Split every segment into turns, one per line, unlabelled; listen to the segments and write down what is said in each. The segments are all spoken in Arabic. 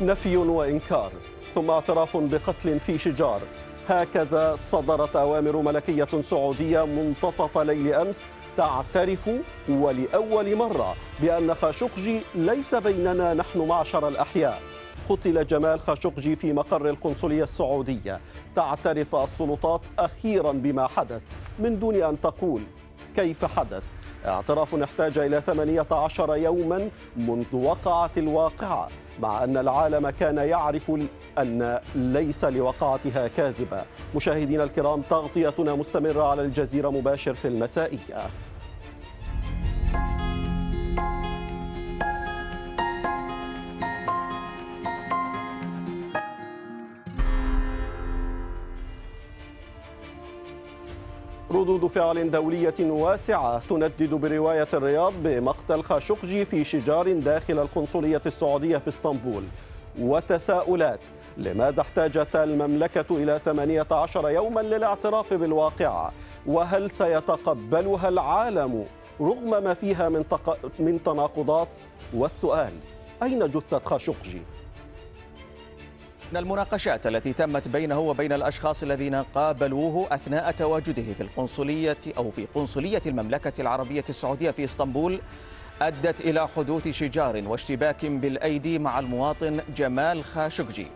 نفي وإنكار ثم اعتراف بقتل في شجار هكذا صدرت أوامر ملكية سعودية منتصف ليل أمس تعترف ولأول مرة بأن خاشقجي ليس بيننا نحن معشر الأحياء قتل جمال خاشقجي في مقر القنصلية السعودية تعترف السلطات أخيرا بما حدث من دون أن تقول كيف حدث اعتراف احتاج إلى 18 يوما منذ وقعت الواقعة مع أن العالم كان يعرف أن ليس لوقعتها كاذبة مشاهدين الكرام تغطيتنا مستمرة على الجزيرة مباشر في المسائية ردود فعل دولية واسعة تندد برواية الرياض بمقتل خاشقجي في شجار داخل القنصلية السعودية في اسطنبول وتساؤلات لماذا احتاجت المملكة إلى 18 يوما للاعتراف بالواقعة وهل سيتقبلها العالم رغم ما فيها من, تق... من تناقضات والسؤال أين جثة خاشقجي شفنا المناقشات التي تمت بينه وبين الأشخاص الذين قابلوه أثناء تواجده في القنصلية أو في قنصلية المملكة العربية السعودية في اسطنبول أدت إلى حدوث شجار واشتباك بالأيدي مع المواطن جمال خاشقجي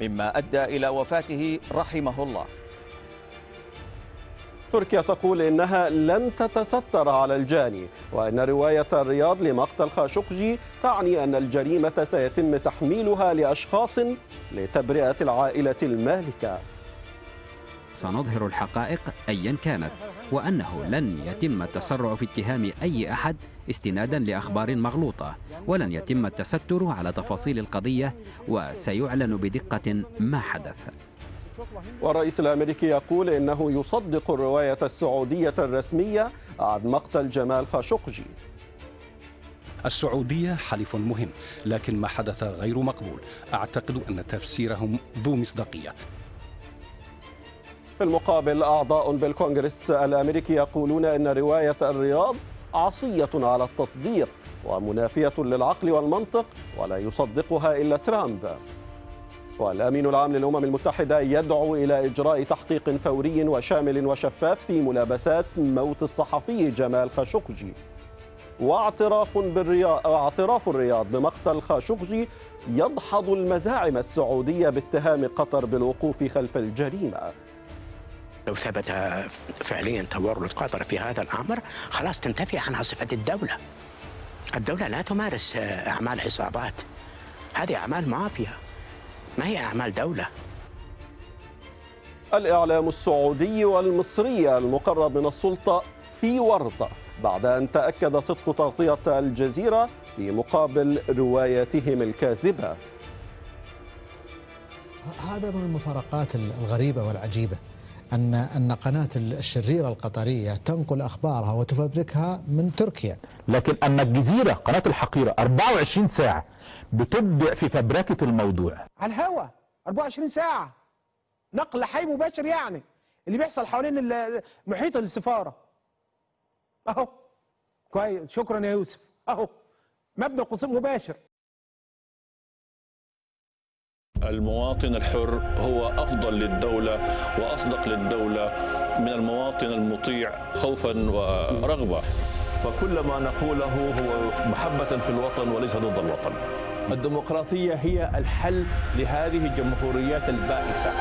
مما أدى إلى وفاته رحمه الله تركيا تقول إنها لن تتستر على الجاني وأن رواية الرياض لمقتل خاشقجي تعني أن الجريمة سيتم تحميلها لأشخاص لتبرئة العائلة المالكة
سنظهر الحقائق أيا كانت وأنه لن يتم التسرع في اتهام أي أحد استنادا لأخبار مغلوطة ولن يتم التستر على تفاصيل القضية وسيعلن بدقة ما حدث
والرئيس الأمريكي يقول إنه يصدق الرواية السعودية الرسمية عن مقتل جمال خاشقجي
السعودية حلف مهم لكن ما حدث غير مقبول أعتقد أن تفسيرهم ذو مصداقية
في المقابل أعضاء بالكونغرس الأمريكي يقولون أن رواية الرياض عصية على التصديق ومنافية للعقل والمنطق ولا يصدقها إلا ترامب والامين العام للامم المتحده يدعو الى اجراء تحقيق فوري وشامل وشفاف في ملابسات موت الصحفي جمال خاشقجي واعتراف بالرياض واعتراف الرياض بمقتل خاشقجي يدحض المزاعم السعوديه باتهام قطر بالوقوف خلف
الجريمه لو ثبت فعليا تورط قطر في هذا الامر خلاص تنتفي عن صفه الدوله الدوله لا تمارس اعمال عصابات هذه اعمال مافيا ما هي أعمال دولة؟
الإعلام السعودي والمصري المقرب من السلطة في ورطة بعد أن تأكد صدق تغطية الجزيرة في مقابل رواياتهم الكاذبة
هذا من المفارقات الغريبة والعجيبة أن أن قناة الشريرة القطرية تنقل أخبارها وتفبركها من تركيا
لكن أن الجزيرة قناة الحقيرة 24 ساعة بتبدع في فبركة الموضوع على الهوا 24 ساعة نقل حي مباشر يعني اللي بيحصل حوالين محيط السفارة اهو كويس شكرا يا يوسف اهو مبنى قصير مباشر
المواطن الحر هو أفضل للدولة وأصدق للدولة من المواطن المطيع خوفا ورغبة فكل ما نقوله هو محبة في الوطن وليس ضد الوطن الديمقراطية هي الحل لهذه الجمهوريات البائسة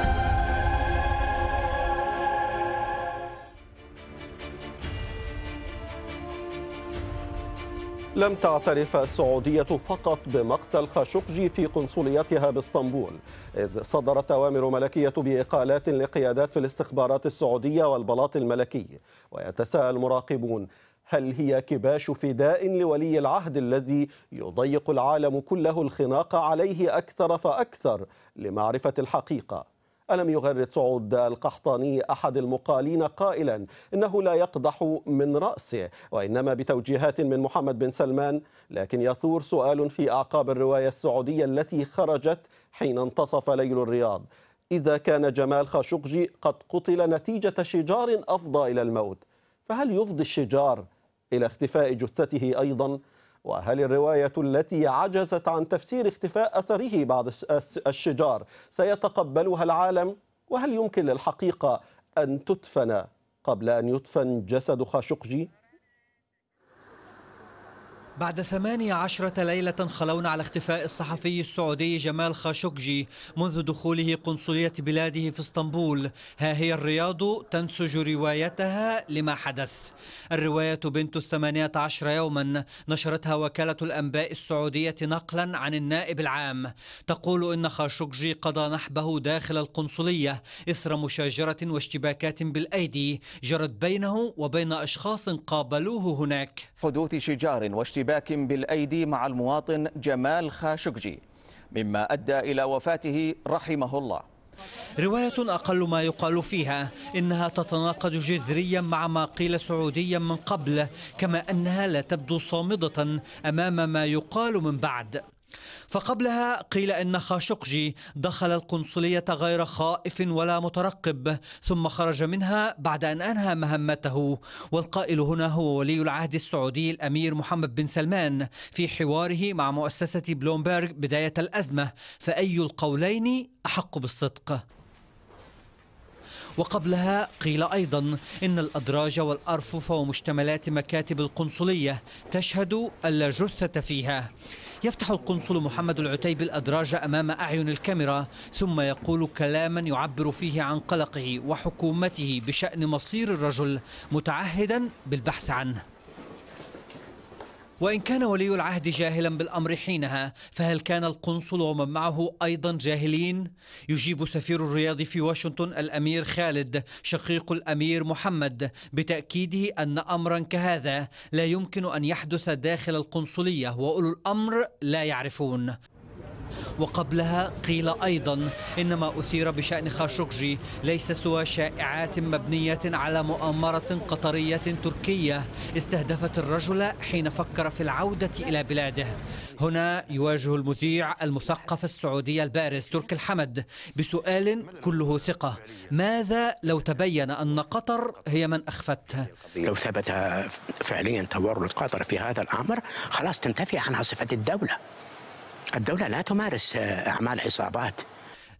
لم تعترف السعودية فقط بمقتل خاشقجي في قنصليتها باسطنبول إذ صدرت أوامر ملكية بإقالات لقيادات في الاستخبارات السعودية والبلاط الملكي ويتساءل مراقبون هل هي كباش فداء لولي العهد الذي يضيق العالم كله الخناق عليه أكثر فأكثر لمعرفة الحقيقة ألم يغرد سعود القحطاني أحد المقالين قائلا إنه لا يقدح من رأسه وإنما بتوجيهات من محمد بن سلمان لكن يثور سؤال في أعقاب الرواية السعودية التي خرجت حين انتصف ليل الرياض إذا كان جمال خاشقجي قد قتل نتيجة شجار أفضى إلى الموت فهل يفضي الشجار إلى اختفاء جثته أيضا؟ وهل الرواية التي عجزت عن تفسير اختفاء أثره بعد الشجار سيتقبلها العالم؟ وهل يمكن للحقيقة أن تدفن قبل أن يدفن جسد خاشقجي؟
بعد 18 ليلة خلونا على اختفاء الصحفي السعودي جمال خاشقجي منذ دخوله قنصلية بلاده في اسطنبول ها هي الرياض تنسج روايتها لما حدث الرواية بنت الثمانية عشر يوما نشرتها وكالة الأنباء السعودية نقلا عن النائب العام تقول إن خاشقجي قضى نحبه داخل القنصلية إثر مشاجرة واشتباكات بالأيدي جرت بينه وبين أشخاص قابلوه هناك حدوث شجار واشتباكات اشتباك بالأيدي مع المواطن جمال خاشقجي مما أدى إلى وفاته رحمه الله رواية أقل ما يقال فيها إنها تتناقض جذريا مع ما قيل سعوديا من قبل كما أنها لا تبدو صامدة أمام ما يقال من بعد فقبلها قيل ان خاشقجي دخل القنصليه غير خائف ولا مترقب ثم خرج منها بعد ان انهى مهمته والقائل هنا هو ولي العهد السعودي الامير محمد بن سلمان في حواره مع مؤسسه بلومبرغ بدايه الازمه فاي القولين احق بالصدق وقبلها قيل أيضا إن الأدراج والأرفف ومشتملات مكاتب القنصلية تشهد ألا جثة فيها يفتح القنصل محمد العتيبي الأدراج أمام أعين الكاميرا ثم يقول كلاما يعبر فيه عن قلقه وحكومته بشأن مصير الرجل متعهدا بالبحث عنه وإن كان ولي العهد جاهلا بالأمر حينها فهل كان القنصل ومن معه أيضا جاهلين؟ يجيب سفير الرياض في واشنطن الأمير خالد شقيق الأمير محمد بتأكيده أن أمرا كهذا لا يمكن أن يحدث داخل القنصلية وأولو الأمر لا يعرفون وقبلها قيل أيضا إن ما أثير بشأن خاشقجي ليس سوى شائعات مبنية على مؤامرة قطرية تركية استهدفت الرجل حين فكر في العودة إلى بلاده هنا يواجه المذيع المثقف السعودي البارز ترك الحمد بسؤال كله ثقة ماذا لو تبين أن قطر هي من أخفته
لو ثبت فعليا تورط قطر في هذا الأمر خلاص تنتفي عن عاصفة الدولة الدولة لا تمارس آه، أعمال عصابات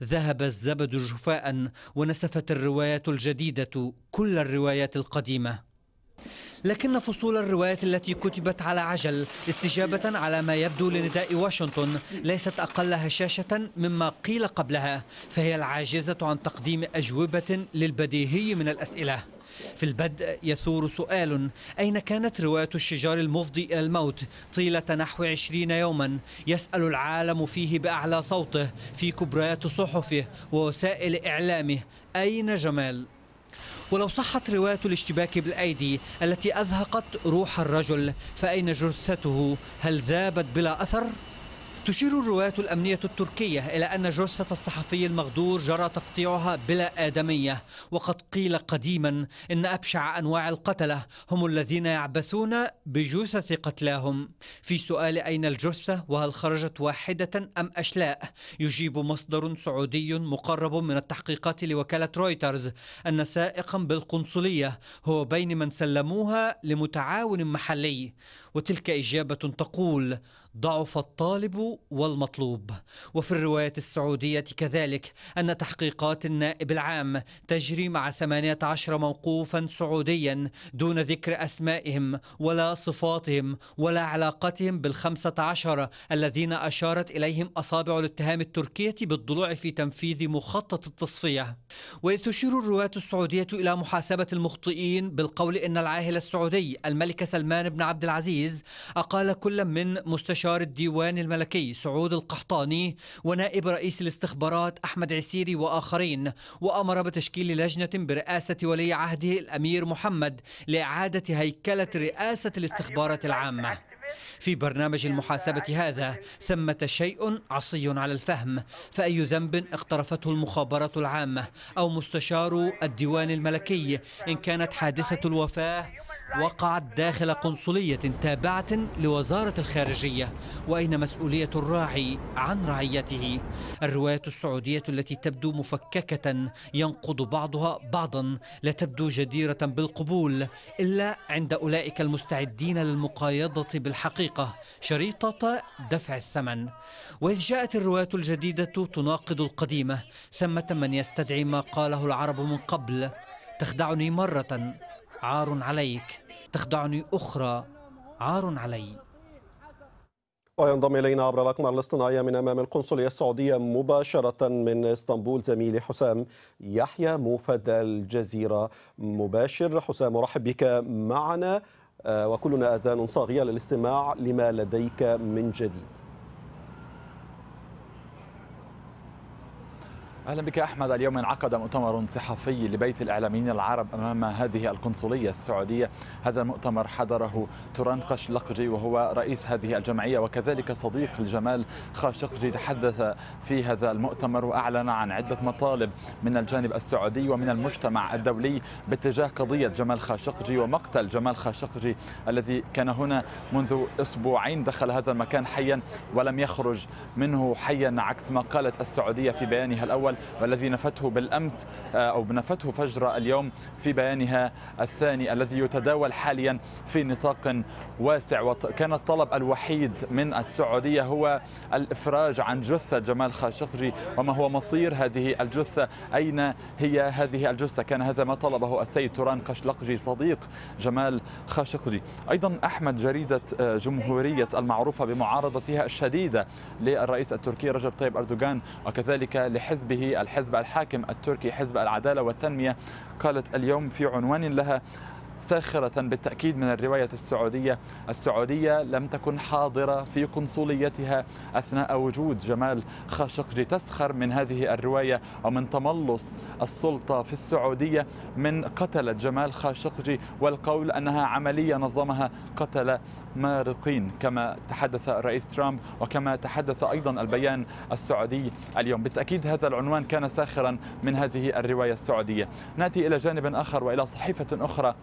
ذهب الزبد جفاء ونسفت الروايات الجديدة كل الروايات القديمة لكن فصول الروايات التي كتبت على عجل استجابة على ما يبدو لنداء واشنطن ليست أقل هشاشة مما قيل قبلها فهي العاجزة عن تقديم أجوبة للبديهي من الأسئلة في البدء يثور سؤال أين كانت رواية الشجار المفضي إلى الموت طيلة نحو عشرين يوما يسأل العالم فيه بأعلى صوته في كبريات صحفه ووسائل إعلامه أين جمال؟ ولو صحت رواية الاشتباك بالأيدي التي أذهقت روح الرجل فأين جثته هل ذابت بلا أثر؟ تشير الرواية الأمنية التركية إلى أن جثة الصحفي المغدور جرى تقطيعها بلا آدمية وقد قيل قديما إن أبشع أنواع القتلة هم الذين يعبثون بجثث قتلاهم في سؤال أين الجثة وهل خرجت واحدة أم أشلاء يجيب مصدر سعودي مقرب من التحقيقات لوكالة رويترز أن سائقا بالقنصلية هو بين من سلموها لمتعاون محلي وتلك إجابة تقول ضعف الطالب والمطلوب وفي الرواية السعودية كذلك أن تحقيقات النائب العام تجري مع 18 موقوفا سعوديا دون ذكر أسمائهم ولا صفاتهم ولا علاقتهم بالخمسة عشر الذين أشارت إليهم أصابع الاتهام التركية بالضلوع في تنفيذ مخطط التصفية وإذ تشير الرواية السعودية إلى محاسبة المخطئين بالقول إن العاهل السعودي الملك سلمان بن عبد العزيز أقال كل من مستشار مستشار الديوان الملكي سعود القحطاني ونائب رئيس الاستخبارات أحمد عسيري وآخرين وأمر بتشكيل لجنة برئاسة ولي عهده الأمير محمد لإعادة هيكلة رئاسة الاستخبارات العامة في برنامج المحاسبة هذا ثمة شيء عصي على الفهم فأي ذنب اقترفته المخابرات العامة أو مستشار الديوان الملكي إن كانت حادثة الوفاة وقعت داخل قنصلية تابعة لوزارة الخارجية وأين مسؤولية الراعي عن رعيته الروايات السعودية التي تبدو مفككة ينقض بعضها بعضا لا تبدو جديرة بالقبول إلا عند أولئك المستعدين للمقايضة بالحقيقة شريطة دفع الثمن وإذ جاءت الرواية الجديدة تناقض القديمة ثمة من يستدعي ما قاله العرب من قبل تخدعني مرة عار عليك تخدعني أخرى عار علي
وينضم إلينا عبر الأقمار الاصطناعية من أمام القنصلية السعودية مباشرة من اسطنبول زميلي حسام يحيى موفد الجزيرة مباشر حسام أرحب بك معنا آه، وكلنا أذان صاغية للاستماع لما لديك من جديد
اهلا بك احمد اليوم انعقد مؤتمر صحفي لبيت الاعلاميين العرب امام هذه القنصليه السعوديه هذا المؤتمر حضره توران قشلقجي وهو رئيس هذه الجمعيه وكذلك صديق لجمال خاشقجي تحدث في هذا المؤتمر واعلن عن عده مطالب من الجانب السعودي ومن المجتمع الدولي باتجاه قضيه جمال خاشقجي ومقتل جمال خاشقجي الذي كان هنا منذ اسبوعين دخل هذا المكان حيا ولم يخرج منه حيا عكس ما قالت السعوديه في بيانها الاول الدول والذي نفته بالأمس آه، أو نفته فجر اليوم في بيانها الثاني الذي يتداول حاليا في نطاق واسع وكان الطلب الوحيد من السعودية هو الإفراج عن جثة جمال خاشقجي وما هو مصير هذه الجثة أين هي هذه الجثة كان هذا ما طلبه السيد توران قشلقجي صديق جمال خاشقجي أيضا أحمد جريدة آه، جمهورية المعروفة بمعارضتها الشديدة للرئيس التركي رجب طيب أردوغان وكذلك لحزبه الحزب الحاكم التركي حزب العدالة والتنمية قالت اليوم في عنوان لها ساخرة بالتأكيد من الرواية السعودية السعودية لم تكن حاضرة في قنصليتها أثناء وجود جمال خاشقجي تسخر من هذه الرواية ومن تملص السلطة في السعودية من قتلة جمال خاشقجي والقول أنها عملية نظمها قتل مارقين كما تحدث الرئيس ترامب وكما تحدث أيضا البيان السعودي اليوم بالتأكيد هذا العنوان كان ساخرا من هذه الرواية السعودية نأتي إلى جانب آخر وإلى صحيفة أخرى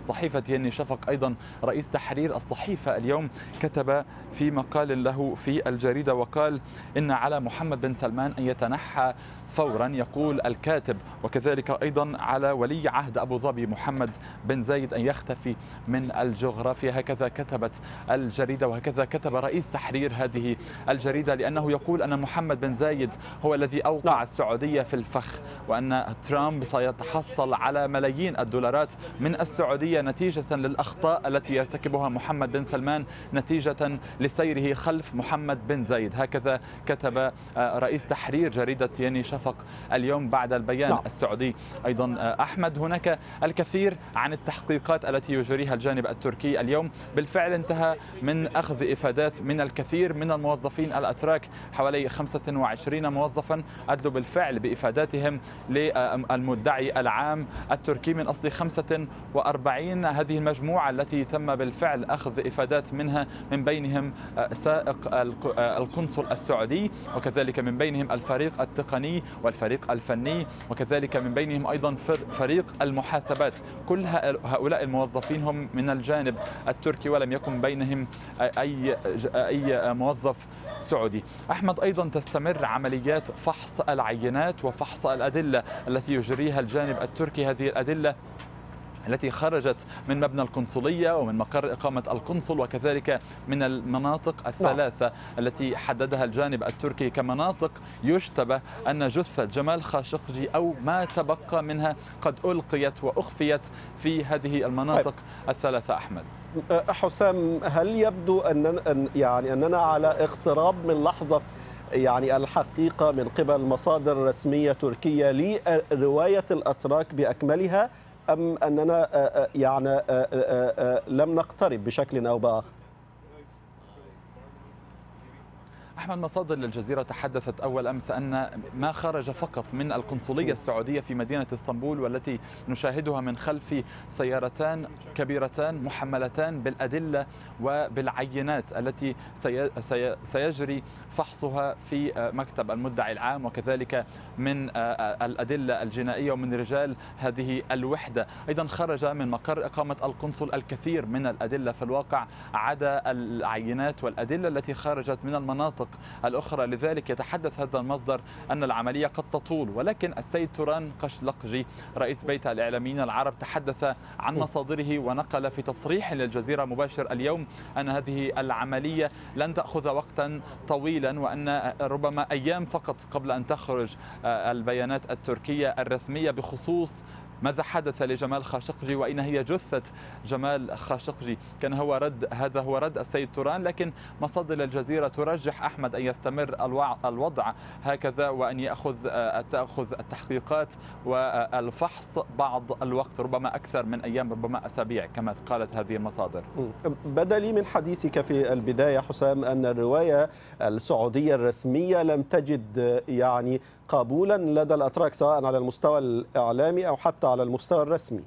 صحيفة يني شفق أيضا رئيس تحرير الصحيفة اليوم كتب في مقال له في الجريدة وقال إن على محمد بن سلمان أن يتنحى فورا يقول الكاتب وكذلك أيضا على ولي عهد أبو ظبي محمد بن زايد أن يختفي من الجغرافيا هكذا كتبت الجريدة وهكذا كتب رئيس تحرير هذه الجريدة لأنه يقول أن محمد بن زايد هو الذي أوقع نعم. السعودية في الفخ وأن ترامب سيتحصل على ملايين الدولارات من السعودية نتيجة للأخطاء التي يرتكبها محمد بن سلمان نتيجة لسيره خلف محمد بن زايد هكذا كتب آه، رئيس تحرير جريدة يني شف اتفق اليوم بعد البيان لا. نعم. السعودي أيضا آه، أحمد هناك الكثير عن التحقيقات التي يجريها الجانب التركي اليوم بالفعل انتهى من أخذ إفادات من الكثير من الموظفين الأتراك حوالي 25 موظفا أدلوا بالفعل بإفاداتهم للمدعي العام التركي من أصل 45 هذه المجموعة التي تم بالفعل أخذ إفادات منها من بينهم آه، سائق آه، القنصل السعودي وكذلك من بينهم الفريق التقني والفريق الفني وكذلك من بينهم أيضا فريق المحاسبات كل هؤلاء الموظفين هم من الجانب التركي ولم يكن بينهم أي, أي موظف سعودي أحمد أيضا تستمر عمليات فحص العينات وفحص الأدلة التي يجريها الجانب التركي هذه الأدلة التي خرجت من مبنى القنصلية ومن مقر إقامة القنصل وكذلك من المناطق الثلاثة لا. نعم. التي حددها الجانب التركي كمناطق يشتبه أن جثة جمال خاشقجي أو ما تبقى منها قد ألقيت وأخفيت في هذه المناطق طيب. الثلاثة أحمد
أه، حسام هل يبدو أن يعني أننا على اقتراب من لحظة يعني الحقيقة من قبل مصادر رسمية تركية لرواية الأتراك بأكملها أم أننا يعني لم نقترب بشكل أو بآخر
أحمد
مصادر للجزيرة تحدثت أول أمس أن ما خرج فقط من القنصلية السعودية في مدينة اسطنبول والتي نشاهدها من خلف سيارتان كبيرتان محملتان بالأدلة وبالعينات التي سيجري فحصها في مكتب المدعي العام وكذلك من الأدلة الجنائية ومن رجال هذه الوحدة أيضا خرج من مقر إقامة القنصل الكثير من الأدلة في الواقع عدا العينات والأدلة التي خرجت من المناطق الأخرى لذلك يتحدث هذا المصدر أن العملية قد تطول ولكن السيد توران قشلقجي رئيس بيت الإعلاميين العرب تحدث عن مصادره ونقل في تصريح للجزيرة مباشر اليوم أن هذه العملية لن تأخذ وقتا طويلا وأن ربما أيام فقط قبل أن تخرج البيانات التركية الرسمية بخصوص ماذا حدث لجمال خاشقجي وأين هي جثة جمال خاشقجي كان هو رد هذا هو رد السيد توران لكن مصادر الجزيرة ترجح أحمد أن يستمر الوضع هكذا وأن يأخذ آه، تأخذ التحقيقات والفحص بعض الوقت ربما أكثر من أيام ربما أسابيع كما قالت هذه المصادر
بدا لي من حديثك في البداية حسام أن الرواية السعودية الرسمية لم تجد آه، يعني قبولا لدى الأتراك سواء على المستوى الإعلامي أو حتى على المستوى الرسمي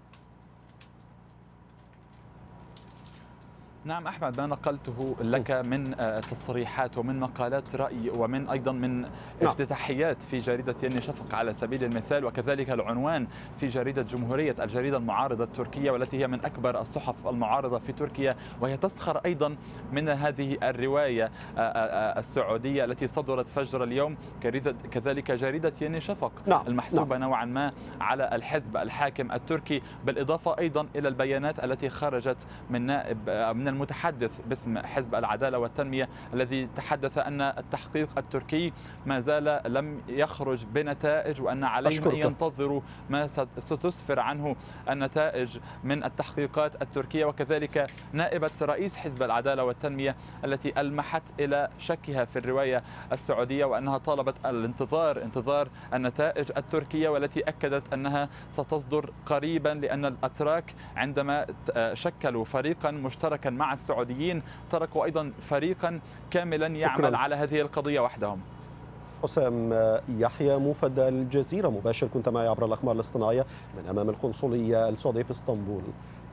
نعم احمد ما نقلته لك من آه، تصريحات ومن مقالات راي ومن ايضا من نعم. افتتاحيات في جريده يني شفق على سبيل المثال وكذلك العنوان في جريده جمهوريه الجريده المعارضه التركيه والتي هي من اكبر الصحف المعارضه في تركيا وهي تسخر ايضا من هذه الروايه آه، آه، السعوديه التي صدرت فجر اليوم كذلك جريده يني شفق نعم، نعم. المحسوبه نوعا ما على الحزب الحاكم التركي بالاضافه ايضا الى البيانات التي خرجت من نائب من المتحدث باسم حزب العداله والتنميه الذي تحدث ان التحقيق التركي ما زال لم يخرج بنتائج وان عليهم ان ينتظروا ما ستسفر عنه النتائج من التحقيقات التركيه وكذلك نائبه رئيس حزب العداله والتنميه التي المحت الى شكها في الروايه السعوديه وانها طالبت الانتظار انتظار النتائج التركيه والتي اكدت انها ستصدر قريبا لان الاتراك عندما شكلوا فريقا مشتركا مع مع السعوديين تركوا أيضا فريقا كاملا يعمل شكرا. على هذه القضية
وحدهم أسام يحيى موفد الجزيرة مباشر كنت معي عبر الأقمار الاصطناعية من أمام القنصلية السعودية في اسطنبول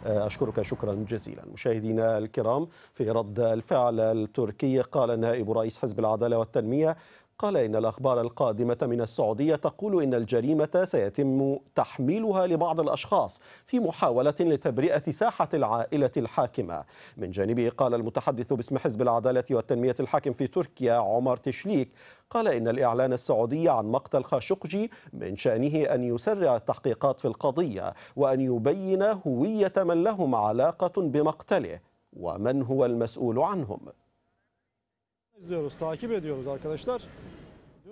أشكرك شكرا جزيلا مشاهدينا الكرام في رد الفعل التركي قال نائب رئيس حزب العدالة والتنمية قال إن الأخبار القادمة من السعودية تقول إن الجريمة سيتم تحميلها لبعض الأشخاص في محاولة لتبرئة ساحة العائلة الحاكمة من جانبه قال المتحدث باسم حزب العدالة والتنمية الحاكم في تركيا عمر تشليك قال إن الإعلان السعودي عن مقتل خاشقجي من شأنه أن يسرع التحقيقات في القضية وأن يبين هوية من لهم علاقة بمقتله ومن هو المسؤول عنهم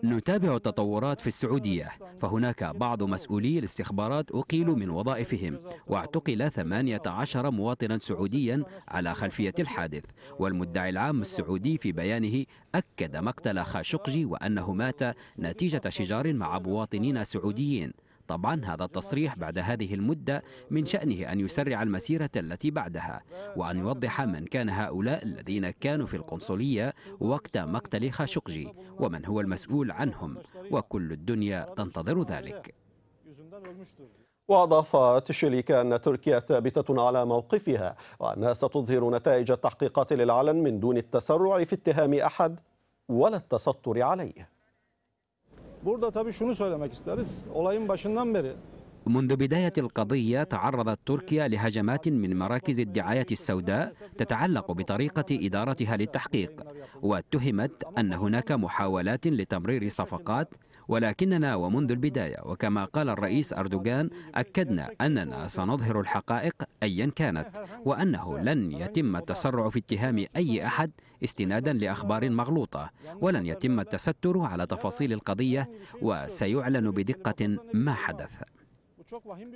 نتابع التطورات في السعودية فهناك بعض مسؤولي الاستخبارات أقيلوا من وظائفهم واعتقل 18 مواطنا سعوديا على خلفية الحادث والمدعي العام السعودي في بيانه أكد مقتل خاشقجي وأنه مات نتيجة شجار مع مواطنين سعوديين طبعا هذا التصريح بعد هذه المدة من شأنه أن يسرع المسيرة التي بعدها وأن يوضح من كان هؤلاء الذين كانوا في القنصلية وقت مقتل خاشقجي ومن هو المسؤول عنهم وكل الدنيا تنتظر ذلك
وأضاف تشيليكا أن تركيا ثابتة على موقفها وأنها ستظهر نتائج التحقيقات للعلن من دون التسرع في اتهام أحد ولا التستر عليه Burada tabii şunu söylemek isteriz. Olayın başından beri
منذ بداية القضية تعرضت تركيا لهجمات من مراكز الدعاية السوداء تتعلق بطريقة إدارتها للتحقيق واتهمت أن هناك محاولات لتمرير صفقات ولكننا ومنذ البداية وكما قال الرئيس أردوغان أكدنا أننا سنظهر الحقائق أيا كانت وأنه لن يتم التسرع في اتهام أي أحد استنادا لأخبار مغلوطة ولن يتم التستر على تفاصيل القضية وسيعلن بدقة ما حدث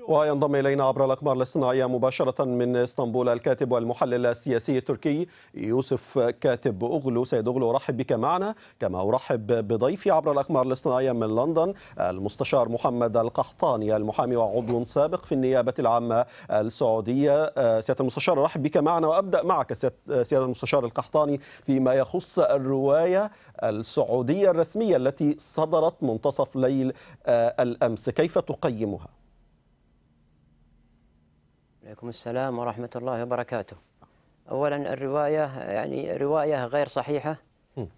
وينضم إلينا عبر الأقمار الاصطناعية مباشرة من اسطنبول الكاتب والمحلل السياسي التركي يوسف كاتب أغلو سيد أغلو أرحب بك معنا كما أرحب بضيفي عبر الأقمار الاصطناعية من لندن المستشار محمد القحطاني المحامي وعضو سابق في النيابة العامة السعودية سيادة المستشار أرحب بك معنا وأبدأ معك سيادة المستشار القحطاني فيما يخص الرواية السعودية الرسمية التي صدرت منتصف ليل الأمس كيف تقيمها؟
عليكم السلام ورحمة الله وبركاته أولا الرواية يعني رواية غير صحيحة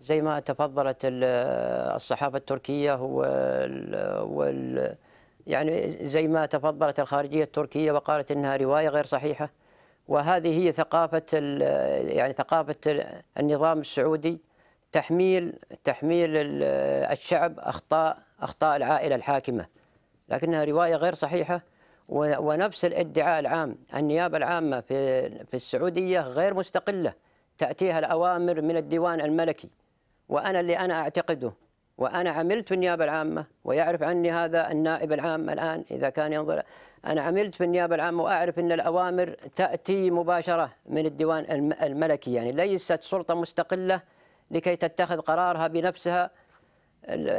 زي ما تفضلت الصحافة التركية وال يعني زي ما تفضلت الخارجية التركية وقالت إنها رواية غير صحيحة وهذه هي ثقافة يعني ثقافة النظام السعودي تحميل تحميل الشعب أخطاء أخطاء العائلة الحاكمة لكنها رواية غير صحيحة ونفس الادعاء العام النيابة العامة في في السعودية غير مستقلة تأتيها الأوامر من الديوان الملكي وأنا اللي أنا أعتقده وأنا عملت في النيابة العامة ويعرف عني هذا النائب العام الآن إذا كان ينظر أنا عملت في النيابة العامة وأعرف أن الأوامر تأتي مباشرة من الديوان الملكي يعني ليست سلطة مستقلة لكي تتخذ قرارها بنفسها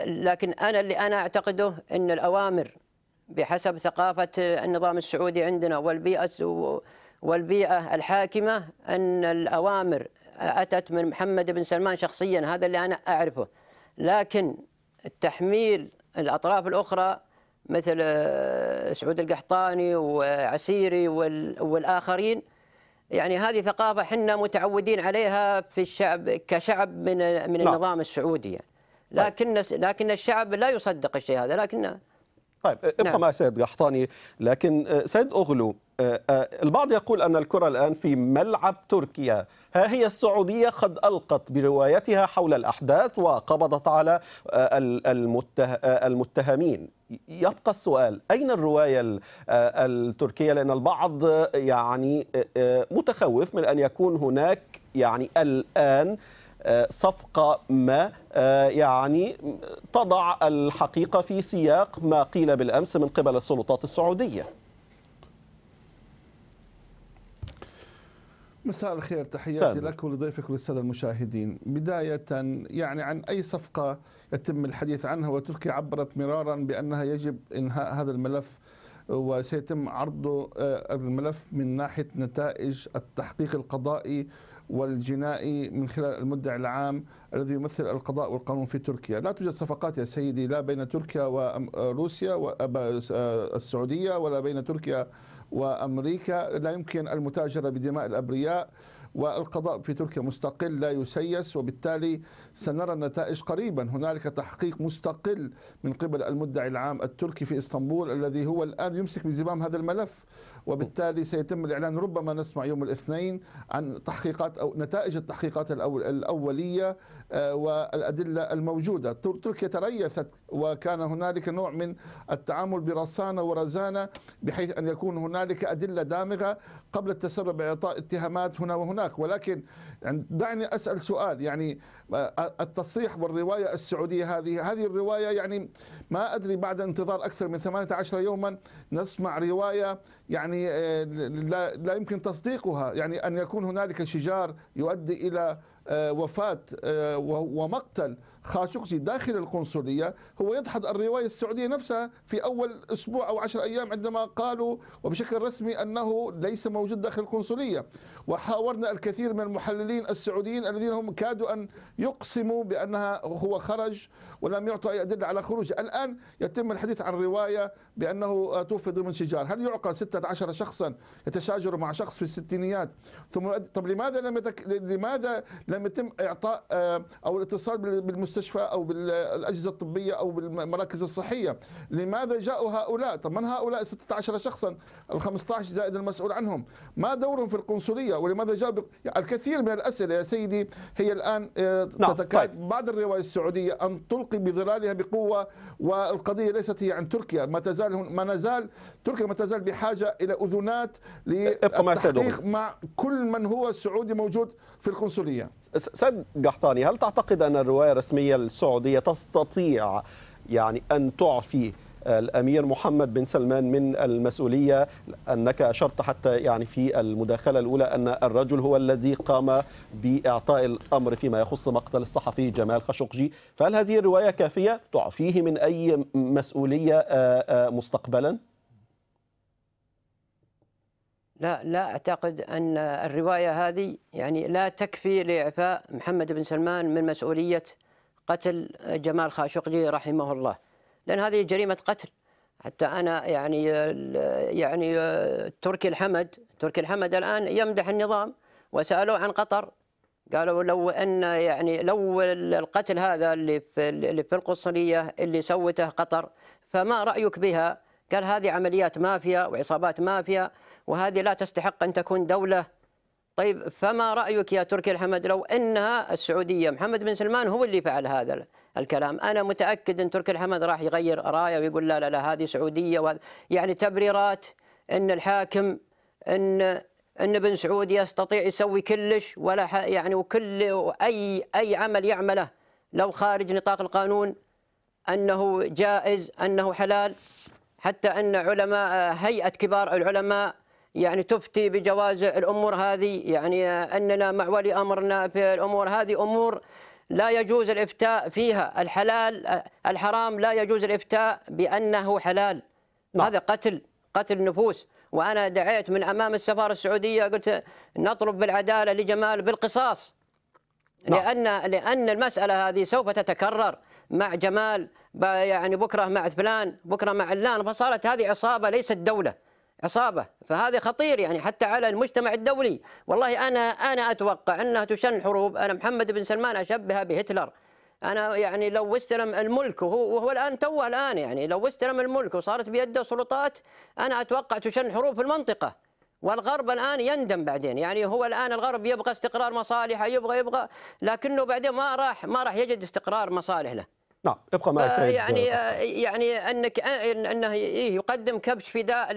لكن أنا اللي أنا أعتقده أن الأوامر بحسب ثقافة النظام السعودي عندنا والبيئة والبيئة الحاكمة أن الأوامر أتت من محمد بن سلمان شخصيا هذا اللي أنا أعرفه لكن التحميل الأطراف الأخرى مثل آه، سعود القحطاني وعسيري والآخرين يعني هذه ثقافة حنا متعودين عليها في الشعب كشعب من من نعم. النظام السعودي يعني. طيب. لكن لكن الشعب لا يصدق الشيء هذا لكن طيب آه، نعم. ابقى نعم. مع
سيد قحطاني لكن آه، سيد أغلو آه، البعض يقول أن الكرة الآن في ملعب تركيا ها هي السعودية قد ألقت بروايتها حول الأحداث وقبضت على المتهمين يبقى السؤال أين الرواية التركية لأن البعض يعني متخوف من أن يكون هناك يعني الآن صفقة ما آه، يعني تضع الحقيقة في سياق ما قيل بالأمس من قبل السلطات السعودية
مساء الخير تحياتي لك ولضيفك وللساده المشاهدين، بدايه يعني عن اي صفقه يتم الحديث عنها وتركيا عبرت مرارا بانها يجب انهاء هذا الملف وسيتم عرضه آه، الملف من ناحيه نتائج التحقيق القضائي والجنائي من خلال المدعي العام الذي يمثل القضاء والقانون في تركيا لا توجد صفقات يا سيدي لا بين تركيا وروسيا والسعودية آه، ولا بين تركيا وأمريكا لا يمكن المتاجرة بدماء الأبرياء والقضاء في تركيا مستقل لا يسيس وبالتالي سنرى النتائج قريبا هنالك تحقيق مستقل من قبل المدعي العام التركي في اسطنبول الذي هو الان يمسك بزمام هذا الملف وبالتالي سيتم الإعلان ربما نسمع يوم الاثنين عن تحقيقات أو نتائج التحقيقات الأولية آه، والأدلة الموجودة تركيا تريثت وكان هنالك نوع من التعامل برصانة ورزانة بحيث أن يكون هنالك أدلة دامغة قبل التسرع بإعطاء اتهامات هنا وهناك ولكن يعني دعني أسأل سؤال يعني آه، آه، التصريح بالرواية السعودية هذه هذه الرواية يعني ما أدري بعد انتظار أكثر من 18 يوما نسمع رواية يعني آه، لا, لا يمكن تصديقها يعني أن يكون هنالك شجار يؤدي إلى وفاة ومقتل خاشقجي داخل القنصلية هو يدحض الرواية السعودية نفسها في أول أسبوع أو عشر أيام عندما قالوا وبشكل رسمي أنه ليس موجود داخل القنصلية وحاورنا الكثير من المحللين السعوديين الذين هم كادوا أن يقسموا بأنها هو خرج ولم يعطوا أي أدلة على خروجه الآن يتم الحديث عن رواية بأنه توفي ضمن شجار هل يعقل 16 شخصا يتشاجر مع شخص في الستينيات ثم طب لماذا لم لماذا لم يتم إعطاء آه، أو الاتصال بالمستشفى بالمستشفى او بالاجهزه الطبيه او بالمراكز الصحيه لماذا جاءوا هؤلاء طب من هؤلاء 16 شخصا ال 15 زائد المسؤول عنهم ما دورهم في القنصليه ولماذا جاءوا يعني الكثير من الاسئله يا سيدي هي الان آه، نعم، تتكاد بعد طيب. بعض الروايه السعوديه ان تلقي بظلالها بقوه والقضيه ليست هي عن تركيا ما تزال ما نزال تركيا ما تزال بحاجه الى اذونات إيه، إيه، للتحقيق مع كل من هو
سعودي موجود في القنصلية سيد قحطاني هل تعتقد أن الرواية الرسمية السعودية تستطيع يعني أن تعفي الامير محمد بن سلمان من المسؤوليه انك اشرت حتى يعني في المداخله الاولى ان الرجل هو الذي قام باعطاء الامر فيما يخص مقتل الصحفي جمال خاشقجي فهل هذه الروايه كافيه تعفيه من اي مسؤوليه مستقبلا؟
لا لا اعتقد ان الروايه هذه يعني لا تكفي لاعفاء محمد بن سلمان من مسؤوليه قتل جمال خاشقجي رحمه الله لان هذه جريمه قتل حتى انا يعني يعني تركي الحمد تركي الحمد الان يمدح النظام وسالوه عن قطر قالوا لو ان يعني لو القتل هذا اللي في اللي في القصريه اللي سوته قطر فما رايك بها؟ قال هذه عمليات مافيا وعصابات مافيا وهذه لا تستحق أن تكون دولة طيب فما رأيك يا تركي الحمد لو أنها السعودية محمد بن سلمان هو اللي فعل هذا الكلام أنا متأكد أن تركي الحمد راح يغير رايه ويقول لا لا لا هذه سعودية وهذا يعني تبريرات أن الحاكم أن ان بن سعود يستطيع يسوي كلش ولا يعني وكل اي اي عمل يعمله لو خارج نطاق القانون انه جائز انه حلال حتى ان علماء هيئه كبار العلماء يعني تفتي بجواز الامور هذه يعني اننا مع ولي امرنا في الامور هذه امور لا يجوز الافتاء فيها الحلال الحرام لا يجوز الافتاء بانه حلال نعم. هذا قتل قتل نفوس وانا دعيت من امام السفاره السعوديه قلت نطلب بالعداله لجمال بالقصاص نعم. لان لان المساله هذه سوف تتكرر مع جمال يعني بكره مع فلان بكره مع علان فصارت هذه عصابه ليست دوله عصابه فهذا خطير يعني حتى على المجتمع الدولي والله انا انا اتوقع انها تشن حروب انا محمد بن سلمان اشبهه بهتلر انا يعني لو استلم الملك وهو وهو الان توه الان يعني لو استلم الملك وصارت بيده سلطات انا اتوقع تشن حروب في المنطقه والغرب الان يندم بعدين يعني هو الان الغرب يبغى استقرار مصالحه يبغى يبغى لكنه بعدين ما راح ما راح يجد استقرار مصالح له
نعم ابقى معي آه، سيد يعني آه،
يعني انك آه، انه إيه، يقدم كبش فداء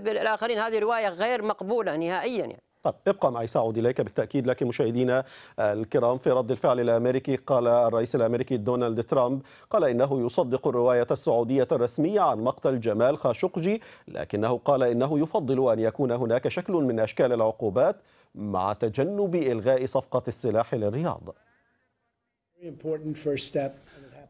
للاخرين هذه روايه غير مقبوله نهائيا يعني.
طب ابقى معي سأعود إليك بالتأكيد لكن مشاهدينا الكرام في رد الفعل الأمريكي قال الرئيس الأمريكي دونالد ترامب قال إنه يصدق الرواية السعودية الرسمية عن مقتل جمال خاشقجي لكنه قال إنه يفضل أن يكون هناك شكل من أشكال العقوبات مع تجنب إلغاء صفقة السلاح للرياض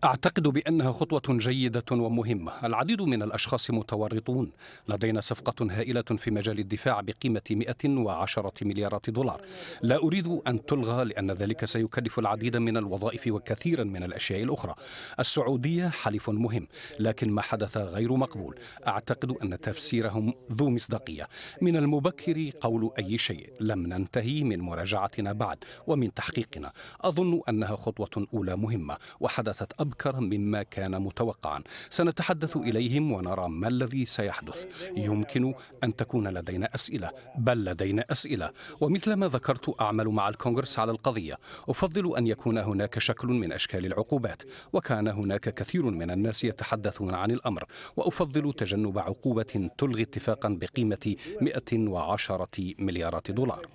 أعتقد بأنها خطوة جيدة ومهمة العديد من الأشخاص متورطون لدينا صفقة هائلة في مجال الدفاع بقيمة 110 مليارات دولار لا أريد أن تلغى لأن ذلك سيكلف العديد من الوظائف وكثيرا من الأشياء الأخرى السعودية حلف مهم لكن ما حدث غير مقبول أعتقد أن تفسيرهم ذو مصداقية من المبكر قول أي شيء لم ننتهي من مراجعتنا بعد ومن تحقيقنا أظن أنها خطوة أولى مهمة وحدثت أب أبكر مما كان متوقعا سنتحدث إليهم ونرى ما الذي سيحدث يمكن أن تكون لدينا أسئلة بل لدينا أسئلة ومثلما ذكرت أعمل مع الكونغرس على القضية أفضل أن يكون هناك شكل من أشكال العقوبات وكان هناك كثير من الناس يتحدثون عن الأمر وأفضل تجنب عقوبة تلغي
اتفاقا بقيمة 110 مليارات دولار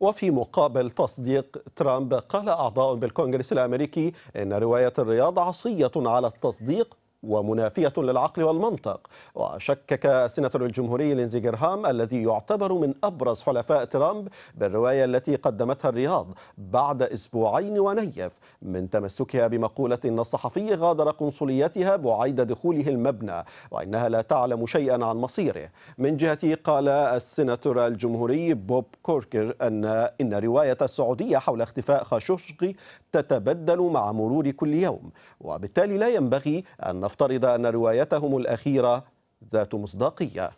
وفي مقابل تصديق ترامب قال أعضاء بالكونغرس الأمريكي إن رواية الرياض عصية على التصديق ومنافية للعقل والمنطق وشكك سيناتور الجمهوري لينزي جرهام الذي يعتبر من أبرز حلفاء ترامب بالرواية التي قدمتها الرياض بعد أسبوعين ونيف من تمسكها بمقولة أن الصحفي غادر قنصليتها بعيد دخوله المبنى وأنها لا تعلم شيئا عن مصيره من جهته قال السيناتور الجمهوري بوب كوركر أن إن رواية السعودية حول اختفاء خاشقجي تتبدل مع مرور كل يوم وبالتالي لا ينبغي أن نفترض أن روايتهم الأخيرة ذات مصداقية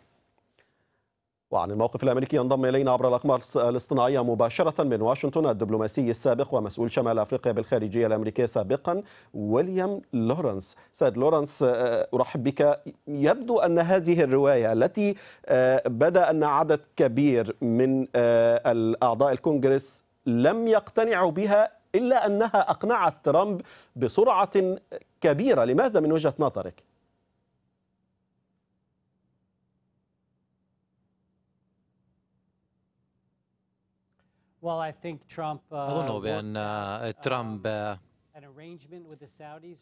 وعن الموقف الامريكي ينضم الينا عبر الاقمار الاصطناعيه مباشره من واشنطن الدبلوماسي السابق ومسؤول شمال افريقيا بالخارجيه الامريكيه سابقا ويليام لورنس. سيد لورنس آه، ارحب بك يبدو ان هذه الروايه التي آه، بدا ان عدد كبير من آه، اعضاء الكونغرس لم يقتنعوا بها إلا أنها أقنعت ترامب بسرعة كبيرة لماذا من وجهة نظرك؟
uh, أظن بأن آه، ترامب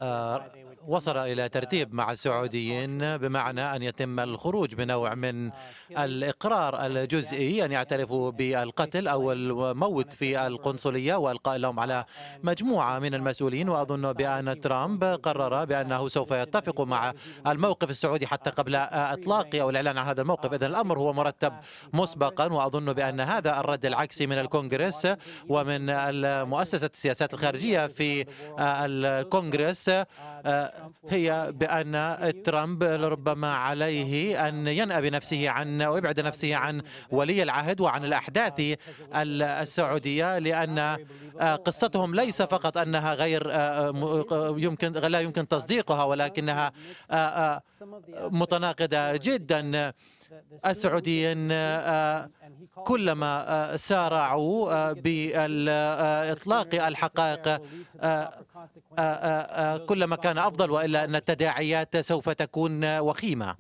آه، وصل إلى uh, ترتيب مع السعوديين بمعنى أن يتم الخروج بنوع من uh, الإقرار الجزئي أن يعني يعترفوا بالقتل أو الموت في القنصلية وإلقاء لهم على uh, مجموعة من المسؤولين وأظن بأن ترامب قرر بأنه سوف يتفق مع الموقف السعودي حتى قبل إطلاق أو الإعلان عن هذا الموقف إذن الأمر هو مرتب مسبقا وأظن بأن هذا الرد العكسي من الكونغرس ومن مؤسسة السياسات الخارجية في الكونغرس آه، هي بأن ترامب لربما عليه أن ينأى بنفسه عن ويبعد نفسه عن ولي العهد وعن الأحداث السعودية لأن آه، قصتهم ليس فقط أنها غير آه، يمكن لا يمكن تصديقها ولكنها متناقضة جدا السعوديين آه، كلما آه، سارعوا آه، بإطلاق الحقائق كلما كان أفضل وإلا أن التداعيات سوف تكون وخيمة